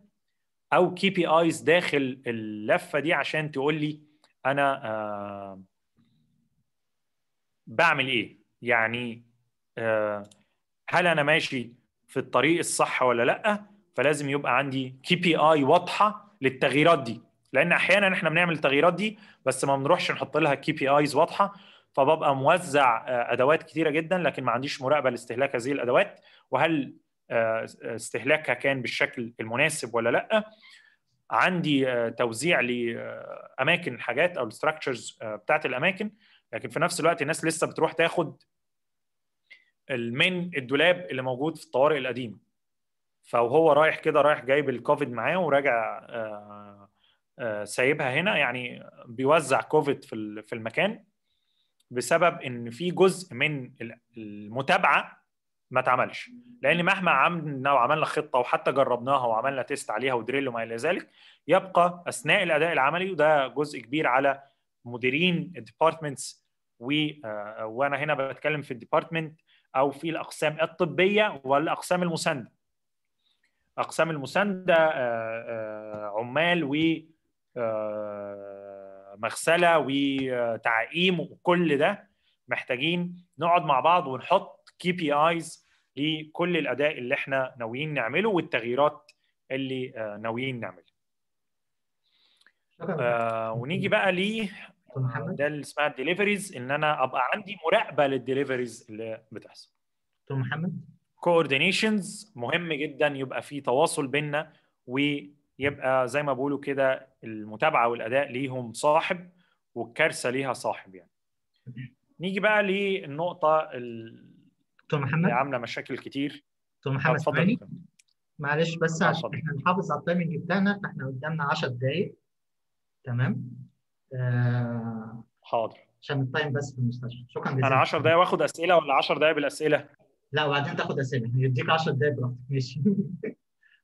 او كي بي ايز داخل اللفه دي عشان تقول لي انا آه بعمل ايه يعني آه هل انا ماشي في الطريق الصح ولا لا فلازم يبقى عندي كي بي اي واضحه للتغييرات دي لان احيانا احنا بنعمل التغييرات دي بس ما بنروحش نحط لها كي بي ايز واضحه فببقى موزع آه، ادوات كتيره جدا لكن ما عنديش مراقبه لاستهلاك هذه الادوات وهل آه، استهلاكها كان بالشكل المناسب ولا لا عندي آه، توزيع لاماكن الحاجات او الستراكشرز بتاعت الاماكن لكن في نفس الوقت الناس لسه بتروح تاخد المين الدولاب اللي موجود في الطوارئ القديمه فهو رايح كده رايح جايب الكوفيد معاه وراجع آه، آه، سايبها هنا يعني بيوزع كوفيد في في المكان بسبب ان في جزء من المتابعه ما اتعملش لان مهما عملنا وعملنا خطه وحتى جربناها وعملنا تيست عليها ودريل وما الى ذلك يبقى اثناء الاداء العملي وده جزء كبير على مديرين الديبارتمنتس آه، وانا هنا بتكلم في الديبارتمنت او في الاقسام الطبيه والاقسام المسانده اقسام المسانده آه، آه، عمال و آه، مغسله وتعقيم وكل ده محتاجين نقعد مع بعض ونحط كي بي ايز لكل الاداء اللي احنا ناويين نعمله والتغييرات اللي ناويين نعملها. آه ونيجي بقى ل ده اللي اسمها الدليفريز ان انا ابقى عندي مراقبه للدليفريز اللي بتحصل. دكتور محمد كوردينيشنز مهم جدا يبقى في تواصل بيننا ويبقى زي ما بقولوا كده المتابعه والاداء ليهم صاحب والكارثه ليها صاحب يعني نيجي بقى للنقطه دكتور محمد عامله مشاكل كتير دكتور محمد اتفضل معلش بس عشان احنا نحافظ على التايمنج بتاعنا فاحنا قدامنا 10 دقائق تمام آه حاضر عشان التايم بس في المستشفى شكرا جزيلا انا 10 دقائق واخد اسئله ولا 10 دقائق بالاسئله؟ لا وبعدين تاخد اسئله يديك 10 دقايق براحتك ماشي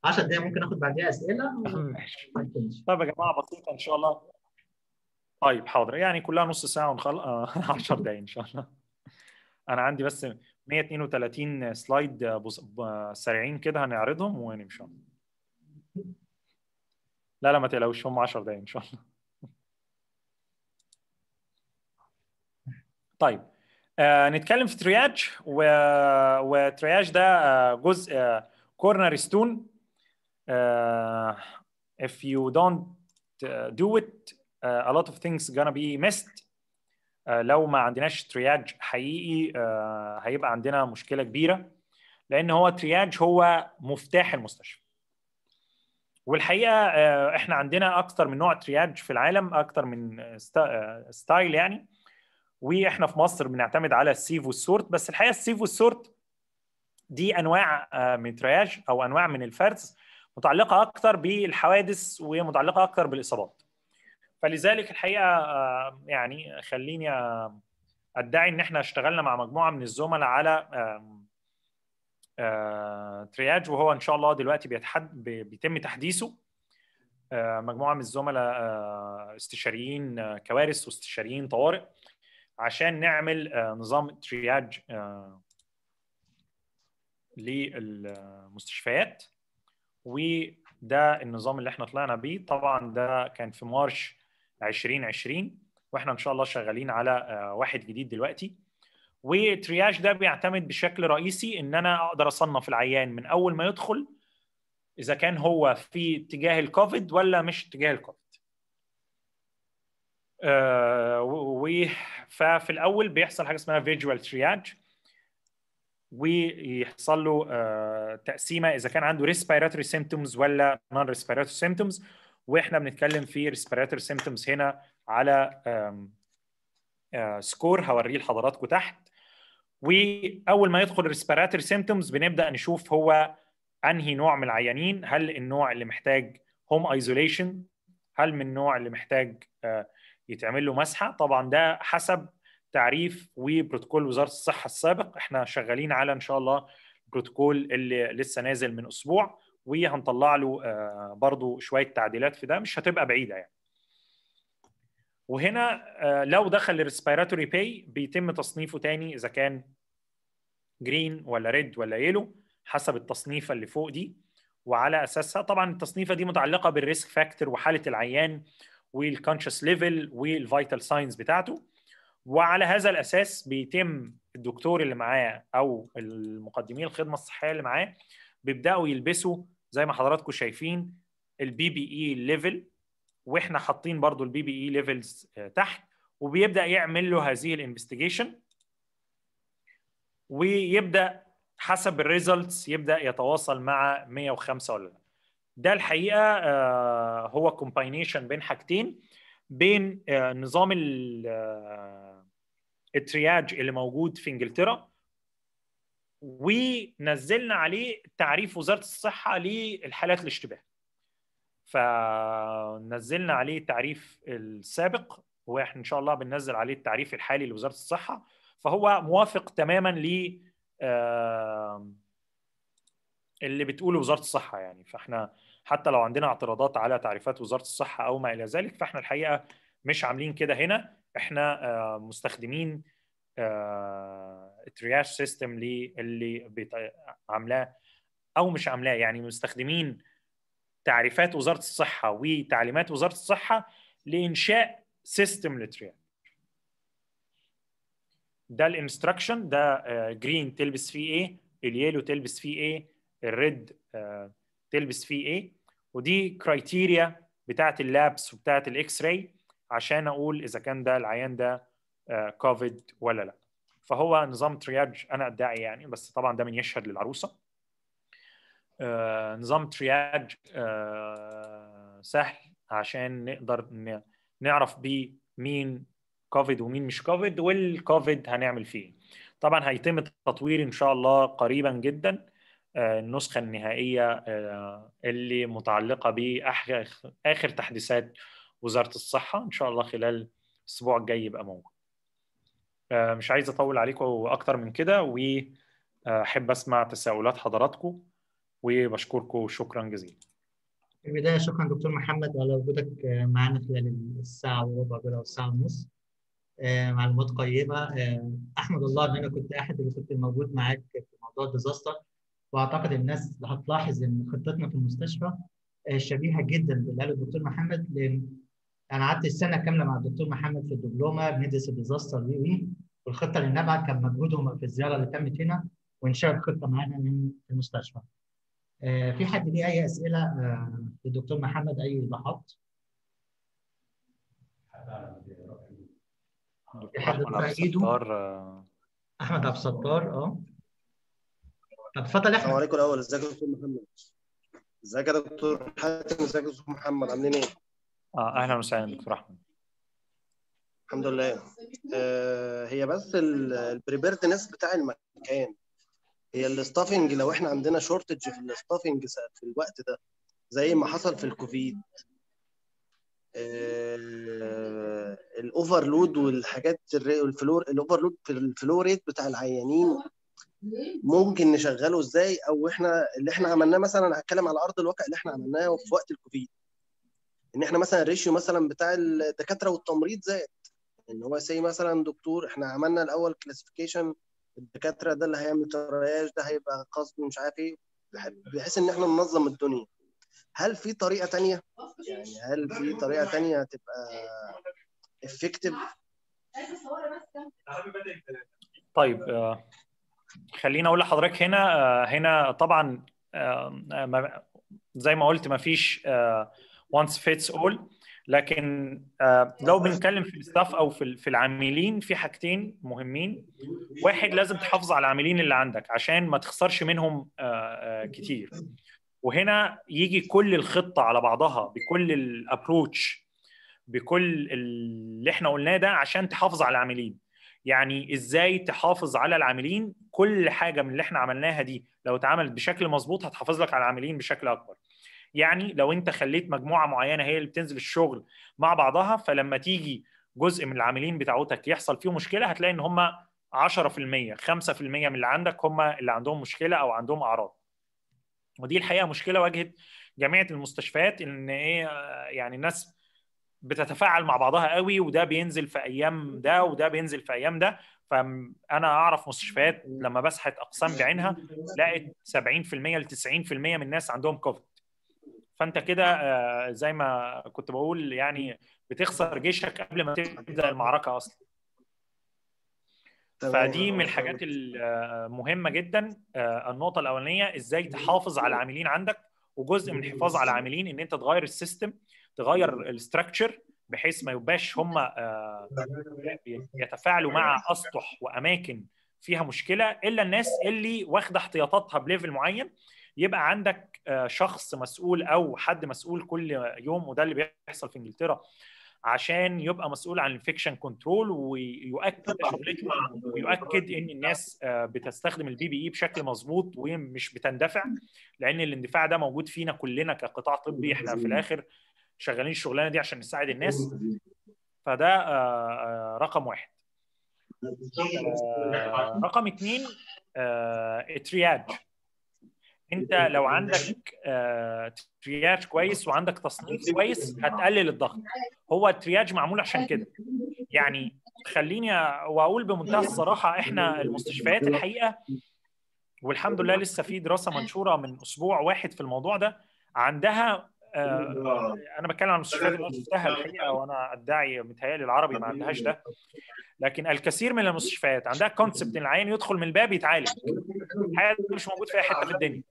10 دقايق ممكن اخد بعديها اسئله ماشي طيب يا جماعه بسيطه ان شاء الله طيب حاضر يعني كلها نص ساعه ونخلص 10 آه، دقايق ان شاء الله انا عندي بس 132 سلايد آه، بص... سريعين كده هنعرضهم ونمشي لا لا ما تقلقوش هم 10 دقايق ان شاء الله طيب آه، نتكلم في ترياج و... وترياج ده آه، جزء كورنر آه، ستون if you don't do it a lot of things gonna be missed لو ما عندناش ترياج حقيقي هيبقى عندنا مشكله كبيره لان هو ترياج هو مفتاح المستشفى والحقيقه احنا عندنا اكتر من نوع ترياج في العالم اكتر من ستايل يعني واحنا في مصر بنعتمد على السيف والسورت بس الحقيقه السيف والسورت دي انواع آه، ترياج او انواع من الفرز متعلقه اكثر بالحوادث ومتعلقه اكثر بالاصابات فلذلك الحقيقه آه، يعني خليني آه، ادعي ان احنا اشتغلنا مع مجموعه من الزملاء على ترياج وهو ان شاء الله دلوقتي بيتحد بيتم تحديثه مجموعه من الزملاء استشاريين كوارث واستشاريين طوارئ عشان نعمل آه، نظام ترياج آه، للمستشفيات وده النظام اللي احنا طلعنا بيه طبعا ده كان في مارش 2020 واحنا ان شاء الله شغالين على آه، واحد جديد دلوقتي وترياج ده بيعتمد بشكل رئيسي ان انا اقدر اصنف العيان من اول ما يدخل اذا كان هو في اتجاه الكوفيد ولا مش اتجاه الكوفيد آه ففي الاول بيحصل حاجه اسمها فيجوال ترياج ويحصل له آه، تقسيمه اذا كان عنده ريسبيراتوري سيمتومز ولا نون ريسبيراتوري سيمتومز واحنا بنتكلم في ريسبيراتوري سيمتومز هنا على سكور آه، هوريه لحضراتكم تحت واول ما يدخل ريسبيراتوري سيمتومز بنبدا نشوف هو انهي نوع من العيانين هل النوع اللي محتاج هوم ايزوليشن هل من النوع اللي محتاج آه يتعمل له مسحه طبعا ده حسب تعريف وبروتوكول وزاره الصحه السابق احنا شغالين على ان شاء الله البروتوكول اللي لسه نازل من اسبوع وهنطلع له آه، برضو شويه تعديلات في ده مش هتبقى بعيده يعني وهنا آه، لو دخل الريسبيراتوري باي بيتم تصنيفه تاني اذا كان جرين ولا ريد ولا يلو حسب التصنيفه اللي فوق دي وعلى اساسها طبعا التصنيفه دي متعلقه بالريسك فاكتور وحاله العيان والكونشس ليفل والفيتال ساينز بتاعته وعلى هذا الاساس بيتم الدكتور اللي معاه او المقدمين الخدمه الصحيه اللي معاه بيبداوا يلبسوا زي ما حضراتكم شايفين البي بي اي ليفل واحنا حاطين برضو البي بي اي ليفلز تحت وبيبدا يعمل له هذه الانفستيجيشن ويبدا حسب الريزلتس يبدا يتواصل مع 105 ولا لا ده الحقيقه آه، هو كومباينيشن بين حاجتين بين آه، نظام آه، الترياج اللي موجود في انجلترا ونزلنا عليه تعريف وزاره الصحه للحالات الاشتباه فنزلنا عليه التعريف السابق واحنا ان شاء الله بننزل عليه التعريف الحالي لوزاره الصحه فهو موافق تماما ل اللي بتقوله وزاره الصحه يعني فاحنا حتى لو عندنا اعتراضات على تعريفات وزاره الصحه او ما الى ذلك فاحنا الحقيقه مش عاملين كده هنا احنا آه، مستخدمين ترياج آه، سيستم اللي عاملاه او مش عاملاه يعني مستخدمين تعريفات وزاره الصحه وتعليمات وزاره الصحه لانشاء سيستم للترياج ده الانستراكشن ده جرين آه، تلبس فيه ايه اليلو تلبس فيه ايه الريد تلبس فيه ايه ودي كرايتيريا بتاعت اللابس وبتاعت الاكس راي عشان اقول اذا كان ده العيان ده آه، كوفيد ولا لا فهو نظام ترياج انا ادعي يعني بس طبعا ده من يشهد للعروسه آه، نظام ترياج آه، سهل عشان نقدر نعرف بيه مين كوفيد ومين مش كوفيد والكوفيد هنعمل فيه طبعا هيتم التطوير ان شاء الله قريبا جدا آه، النسخة النهائية آه، اللي متعلقة بآخر تحديثات وزارة الصحة إن شاء الله خلال الأسبوع الجاي يبقى موجود آه، مش عايز أطول عليكم أكتر من كده وأحب أسمع تساؤلات حضراتكم وبشكركم شكرا جزيلا في البداية شكرا دكتور محمد على وجودك معنا خلال الساعة وربع كده أو الساعة ونص معلومات قيمة أحمد الله إن أنا كنت أحد اللي كنت موجود معاك في موضوع الديزاستر واعتقد الناس هتلاحظ ان خطتنا في المستشفى آه، شبيهه جدا باللي قاله الدكتور محمد لان انا قعدت السنه كامله مع الدكتور محمد في الدبلومه بندرس الديزاستر وي وي والخطه اللي نبعت كان مجهودهم في الزياره اللي تمت هنا وانشاء الخطه معانا من المستشفى. آه، في حد ليه اي اسئله آه، للدكتور محمد اي ايضاحات؟ احمد عبد الستار احمد عبد الستار اه طب اتفضل يا احمد السلام عليكم الاول ازيك يا دكتور محمد ازيك يا دكتور حاتم ازيك يا دكتور محمد عاملين ايه؟ اه اهلا وسهلا دكتور احمد الحمد لله آه هي بس البريبيردنس بتاع المكان هي الاستافنج لو احنا عندنا شورتج في الاستافنج في الوقت ده زي ما حصل في الكوفيد آه، الاوفرلود والحاجات الفلور الاوفرلود في الفلو ريت بتاع العيانين ممكن نشغله ازاي او احنا اللي احنا عملناه مثلا هتكلم على ارض الواقع اللي احنا عملناه في وقت الكوفيد ان احنا مثلا الريشيو مثلا بتاع الدكاتره والتمريض زاد ان هو سي مثلا دكتور احنا عملنا الاول كلاسيفيكيشن الدكاتره ده اللي هيعمل ترياج ده هيبقى قصد مش عارف ايه بحيث ان احنا ننظم الدنيا هل في طريقه تانية يعني هل في طريقه تانية هتبقى افكتيف طيب آه، خليني اقول لحضرتك هنا آه، هنا طبعا آه، زي ما قلت ما فيش وانس فيتس اول لكن آه، لو بنتكلم في الستاف او في في العاملين في حاجتين مهمين واحد لازم تحافظ على العاملين اللي عندك عشان ما تخسرش منهم كتير وهنا يجي كل الخطه على بعضها بكل الابروتش بكل اللي احنا قلناه ده عشان تحافظ على العاملين يعني ازاي تحافظ على العاملين كل حاجه من اللي احنا عملناها دي لو اتعملت بشكل مظبوط هتحافظ لك على العاملين بشكل اكبر يعني لو انت خليت مجموعه معينه هي اللي بتنزل الشغل مع بعضها فلما تيجي جزء من العاملين بتاعتك يحصل فيه مشكله هتلاقي ان هم 10% 5% من اللي عندك هم اللي عندهم مشكله او عندهم اعراض ودي الحقيقه مشكله واجهت جميع المستشفيات ان ايه يعني الناس بتتفاعل مع بعضها قوي وده بينزل في ايام ده وده بينزل في ايام ده فانا اعرف مستشفيات لما بسحت اقسام بعينها لقت 70% ل 90% من الناس عندهم كوفيد فانت كده آه، زي ما كنت بقول يعني بتخسر جيشك قبل ما تبدا المعركه اصلا فدي من الحاجات المهمه جدا آه، النقطه الاولانيه ازاي تحافظ على العاملين عندك وجزء من الحفاظ على العاملين ان انت تغير السيستم تغير الاستراكشر بحيث ما يبقاش هم آه، يتفاعلوا مع اسطح واماكن فيها مشكله الا الناس اللي واخده احتياطاتها بليفل معين يبقى عندك آه، شخص مسؤول او حد مسؤول كل يوم وده اللي بيحصل في انجلترا عشان يبقى مسؤول عن الانفكشن كنترول ويؤكد ويؤكد ان الناس آه، بتستخدم البي بي اي e بشكل مظبوط ومش بتندفع لان الاندفاع ده موجود فينا كلنا كقطاع طبي احنا في الاخر شغالين الشغلانه دي عشان نساعد الناس فده آه، آه، رقم واحد آه، رقم اثنين الترياج انت لو عندك ترياج كويس وعندك تصنيف كويس هتقلل الضغط هو الترياج معمول عشان كده يعني خليني واقول بمنتهى الصراحه احنا المستشفيات الحقيقه والحمد لله لسه في دراسه منشوره من اسبوع واحد في الموضوع ده عندها آه، آه، انا بتكلم عن المستشفيات اللي شفتها الحقيقه آه، وانا ادعي متهيألي العربي ما عندهاش ده لكن الكثير من المستشفيات عندها كونسبت ان العيان يدخل من الباب يتعالج الحقيقه مش موجود في اي حته في الدنيا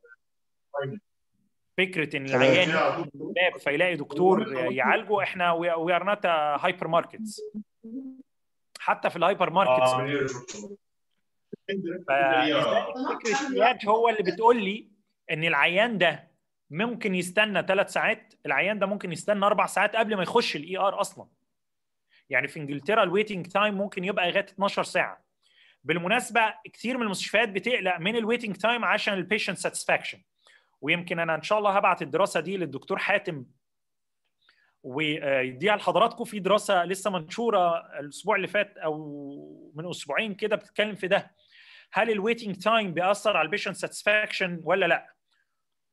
فكره ان العيان يدخل من الباب فيلاقي دكتور يعالجه احنا وي ار نوت هايبر ماركتس حتى في الهايبر ماركتس فكره هو اللي بتقول لي ان العيان ده ممكن يستنى ثلاث ساعات العيان ده ممكن يستنى اربع ساعات قبل ما يخش الاي ار e اصلا يعني في انجلترا الويتنج تايم ممكن يبقى لغايه 12 ساعه بالمناسبه كثير من المستشفيات بتقلق من الويتنج تايم عشان البيشنت ساتسفاكشن ويمكن انا ان شاء الله هبعت الدراسه دي للدكتور حاتم ويديها لحضراتكم في دراسه لسه منشوره الاسبوع اللي فات او من اسبوعين كده بتتكلم في ده هل الويتنج تايم بيأثر على البيشنت ساتسفاكشن ولا لا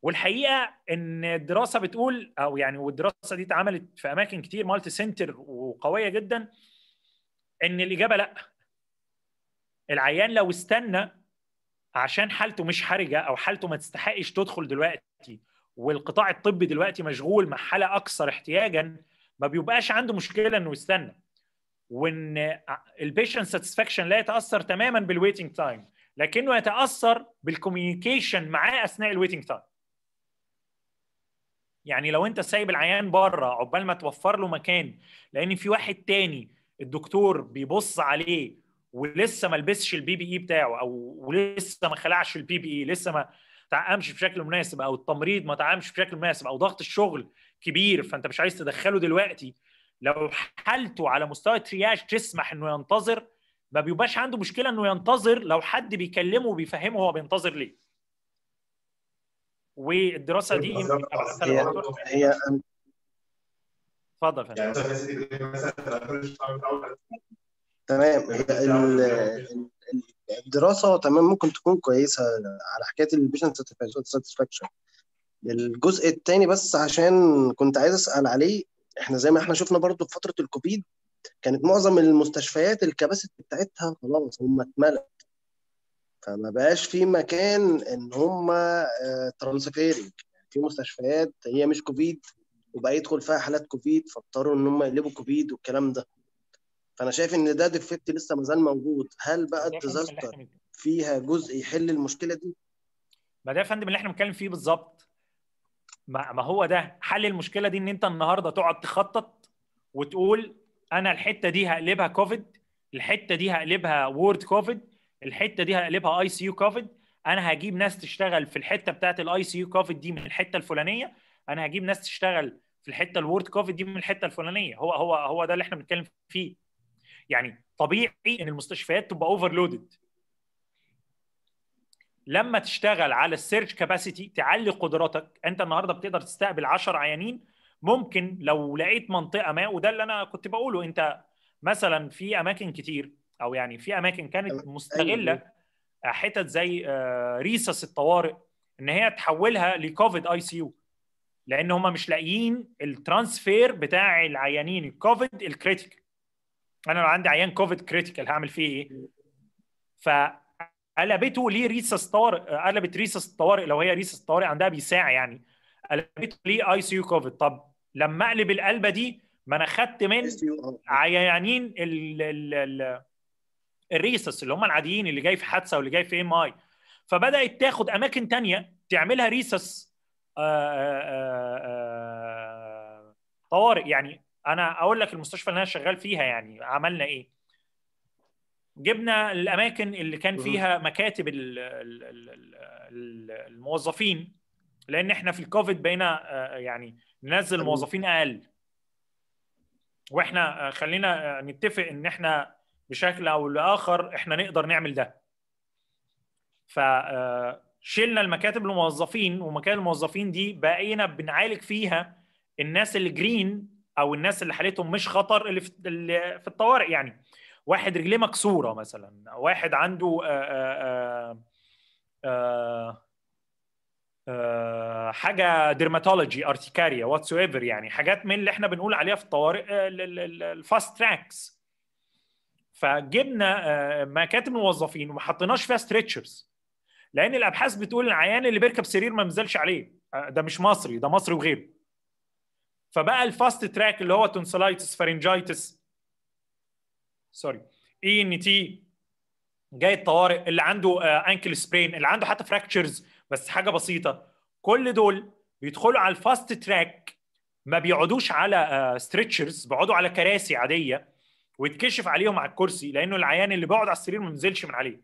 والحقيقه ان الدراسه بتقول او يعني والدراسه دي اتعملت في اماكن كتير مالتي سنتر وقويه جدا ان الاجابه لا العيان لو استنى عشان حالته مش حرجه او حالته ما تستحقش تدخل دلوقتي والقطاع الطبي دلوقتي مشغول مع حاله اكثر احتياجا ما بيبقاش عنده مشكله انه يستنى وان البيشنت ساتسفاكشن لا يتاثر تماما بالويتنج تايم لكنه يتاثر بالكوميونيكيشن معاه اثناء الويتنج تايم يعني لو انت سايب العيان بره عقبال ما توفر له مكان لان في واحد تاني الدكتور بيبص عليه ولسه ما لبسش البي بي اي e بتاعه او ولسه ما خلعش البي بي اي e، لسه ما تعقمش بشكل مناسب او التمريض ما تعقمش بشكل مناسب او ضغط الشغل كبير فانت مش عايز تدخله دلوقتي لو حالته على مستوى ترياج تسمح انه ينتظر ما بيبقاش عنده مشكله انه ينتظر لو حد بيكلمه وبيفهمه هو بينتظر ليه والدراسه دي هي هي اتفضل يعني تمام الدراسه تمام ممكن تكون كويسه على حكايه البيشنت ساتسفاكشن الجزء الثاني بس عشان كنت عايز اسال عليه احنا زي ما احنا شفنا برضو في فتره الكوفيد كانت معظم المستشفيات الكباسيتي بتاعتها خلاص هم اتملأ فما بقاش في مكان ان هم ترانسفيرنج آه، يعني في مستشفيات هي مش كوفيد وبقى يدخل فيها حالات كوفيد فاضطروا ان هم يقلبوا كوفيد والكلام ده فانا شايف ان ده ديفكت لسه ما زال موجود هل بقى الديزاستر فيها جزء يحل المشكله دي ما ده يا فندم اللي احنا بنتكلم فيه بالظبط ما هو ده حل المشكله دي ان انت النهارده تقعد تخطط وتقول انا الحته دي هقلبها كوفيد الحته دي هقلبها وورد كوفيد الحته دي هقلبها اي سي يو كوفيد انا هجيب ناس تشتغل في الحته بتاعت الاي سي يو كوفيد دي من الحته الفلانيه انا هجيب ناس تشتغل في الحته الورد كوفيد دي من الحته الفلانيه هو هو هو ده اللي احنا بنتكلم فيه يعني طبيعي ان المستشفيات تبقى اوفرلودد لما تشتغل على السيرش كاباسيتي تعلي قدراتك انت النهارده بتقدر تستقبل 10 عيانين ممكن لو لقيت منطقه ما وده اللي انا كنت بقوله انت مثلا في اماكن كتير او يعني في اماكن كانت مستغله أيوة. آه، حتت زي آه، ريسس الطوارئ ان هي تحولها لكوفيد اي سي يو لان هم مش لاقيين الترانسفير بتاع العيانين الكوفيد الكريتيكال انا لو عندي عيان كوفيد كريتيكال هعمل فيه ايه فقلبته ليه ريسس طوارئ آه، قلبت ريسس الطوارئ لو هي ريسس الطوارئ عندها بيساع يعني قلبته ليه اي سي يو كوفيد طب لما اقلب القلبه دي ما انا خدت من عيانين ال ال الريسس اللي هم العاديين اللي جاي في حادثه واللي جاي في ام اي فبدات تاخد اماكن تانية تعملها ريسس آه، آه، آه، طوارئ يعني انا اقول لك المستشفى اللي انا شغال فيها يعني عملنا ايه جبنا الاماكن اللي كان فيها مكاتب الموظفين لان احنا في الكوفيد بقينا يعني ننزل الموظفين أيوه. اقل واحنا خلينا نتفق ان احنا بشكل او لاخر احنا نقدر نعمل ده فشلنا آه، المكاتب الموظفين ومكاتب الموظفين دي بقينا بنعالج فيها الناس اللي جرين او الناس اللي حالتهم مش خطر اللي في الطوارئ يعني واحد رجليه مكسوره مثلا واحد عنده آآ آه، آآ آه، آآ حاجه ديرماتولوجي ارتيكاريا واتس ايفر يعني حاجات من اللي احنا بنقول عليها في الطوارئ الفاست تراكس فجبنا آه، مكاتب الموظفين وما حطيناش فيها ستريتشرز لان الابحاث بتقول العيان اللي بيركب سرير ما بينزلش عليه آه، ده مش مصري ده مصري وغيره فبقى الفاست تراك اللي هو تونسلايتس فارنجايتس سوري اي ان تي جاي الطوارئ اللي عنده انكل آه، سبرين اللي عنده حتى فراكتشرز بس حاجه بسيطه كل دول بيدخلوا على الفاست تراك ما بيقعدوش على ستريتشرز بيقعدوا على كراسي عاديه ويتكشف عليهم على الكرسي لانه العيان اللي بيقعد على السرير ما بينزلش من عليه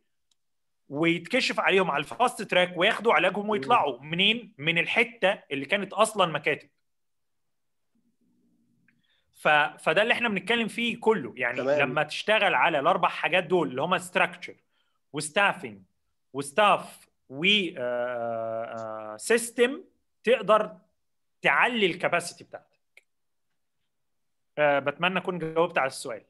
ويتكشف عليهم على الفاست تراك وياخدوا علاجهم ويطلعوا منين من الحته اللي كانت اصلا مكاتب ف... فده اللي احنا بنتكلم فيه كله يعني تمام. لما تشتغل على الاربع حاجات دول اللي هم ستراكشر وستافنج وستاف وسيستم تقدر تعلي الكباسيتي بتاعتك أه بتمنى اكون جاوبت على السؤال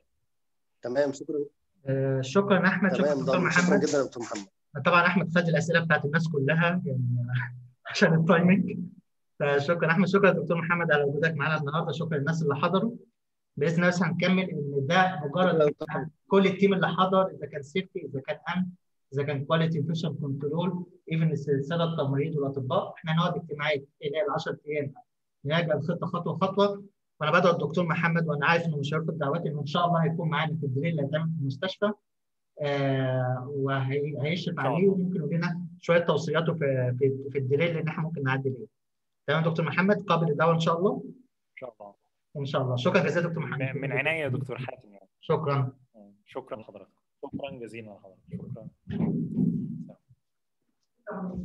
تمام شكرا آه، شكرا احمد شكرا دكتور محمد شكرا آه، جدا دكتور محمد طبعا احمد خد الاسئله بتاعت الناس كلها يعني آه، عشان التايمنج فشكرا احمد شكرا دكتور محمد على وجودك معانا النهارده شكرا للناس اللي حضروا باذن الله هنكمل ان ده مجرد كل التيم اللي حضر اذا كان سيفتي اذا كان امن اذا كان كواليتي انفشن كنترول ايفن السلسله التمريض والاطباء احنا هنقعد اجتماعات خلال 10 ايام نراجع الخطه خطوه خطوه وانا بدعو الدكتور محمد وانا عارف انه مش هيرفض انه ان شاء الله هيكون معانا في الدليل اللي في المستشفى آه وهيشرف عليه وممكن يقول لنا شويه توصياته في في, في الدليل اللي احنا ممكن نعدي بيه. تمام يا دكتور محمد قابل الدعوه ان شاء الله. ان شاء الله. ان شاء الله شكرا جزيلا دكتور محمد. من عناية يا دكتور حاتم يعني. شكرا. شكرا لحضرتك. شكرا جزيلا لحضرتك. شكرا.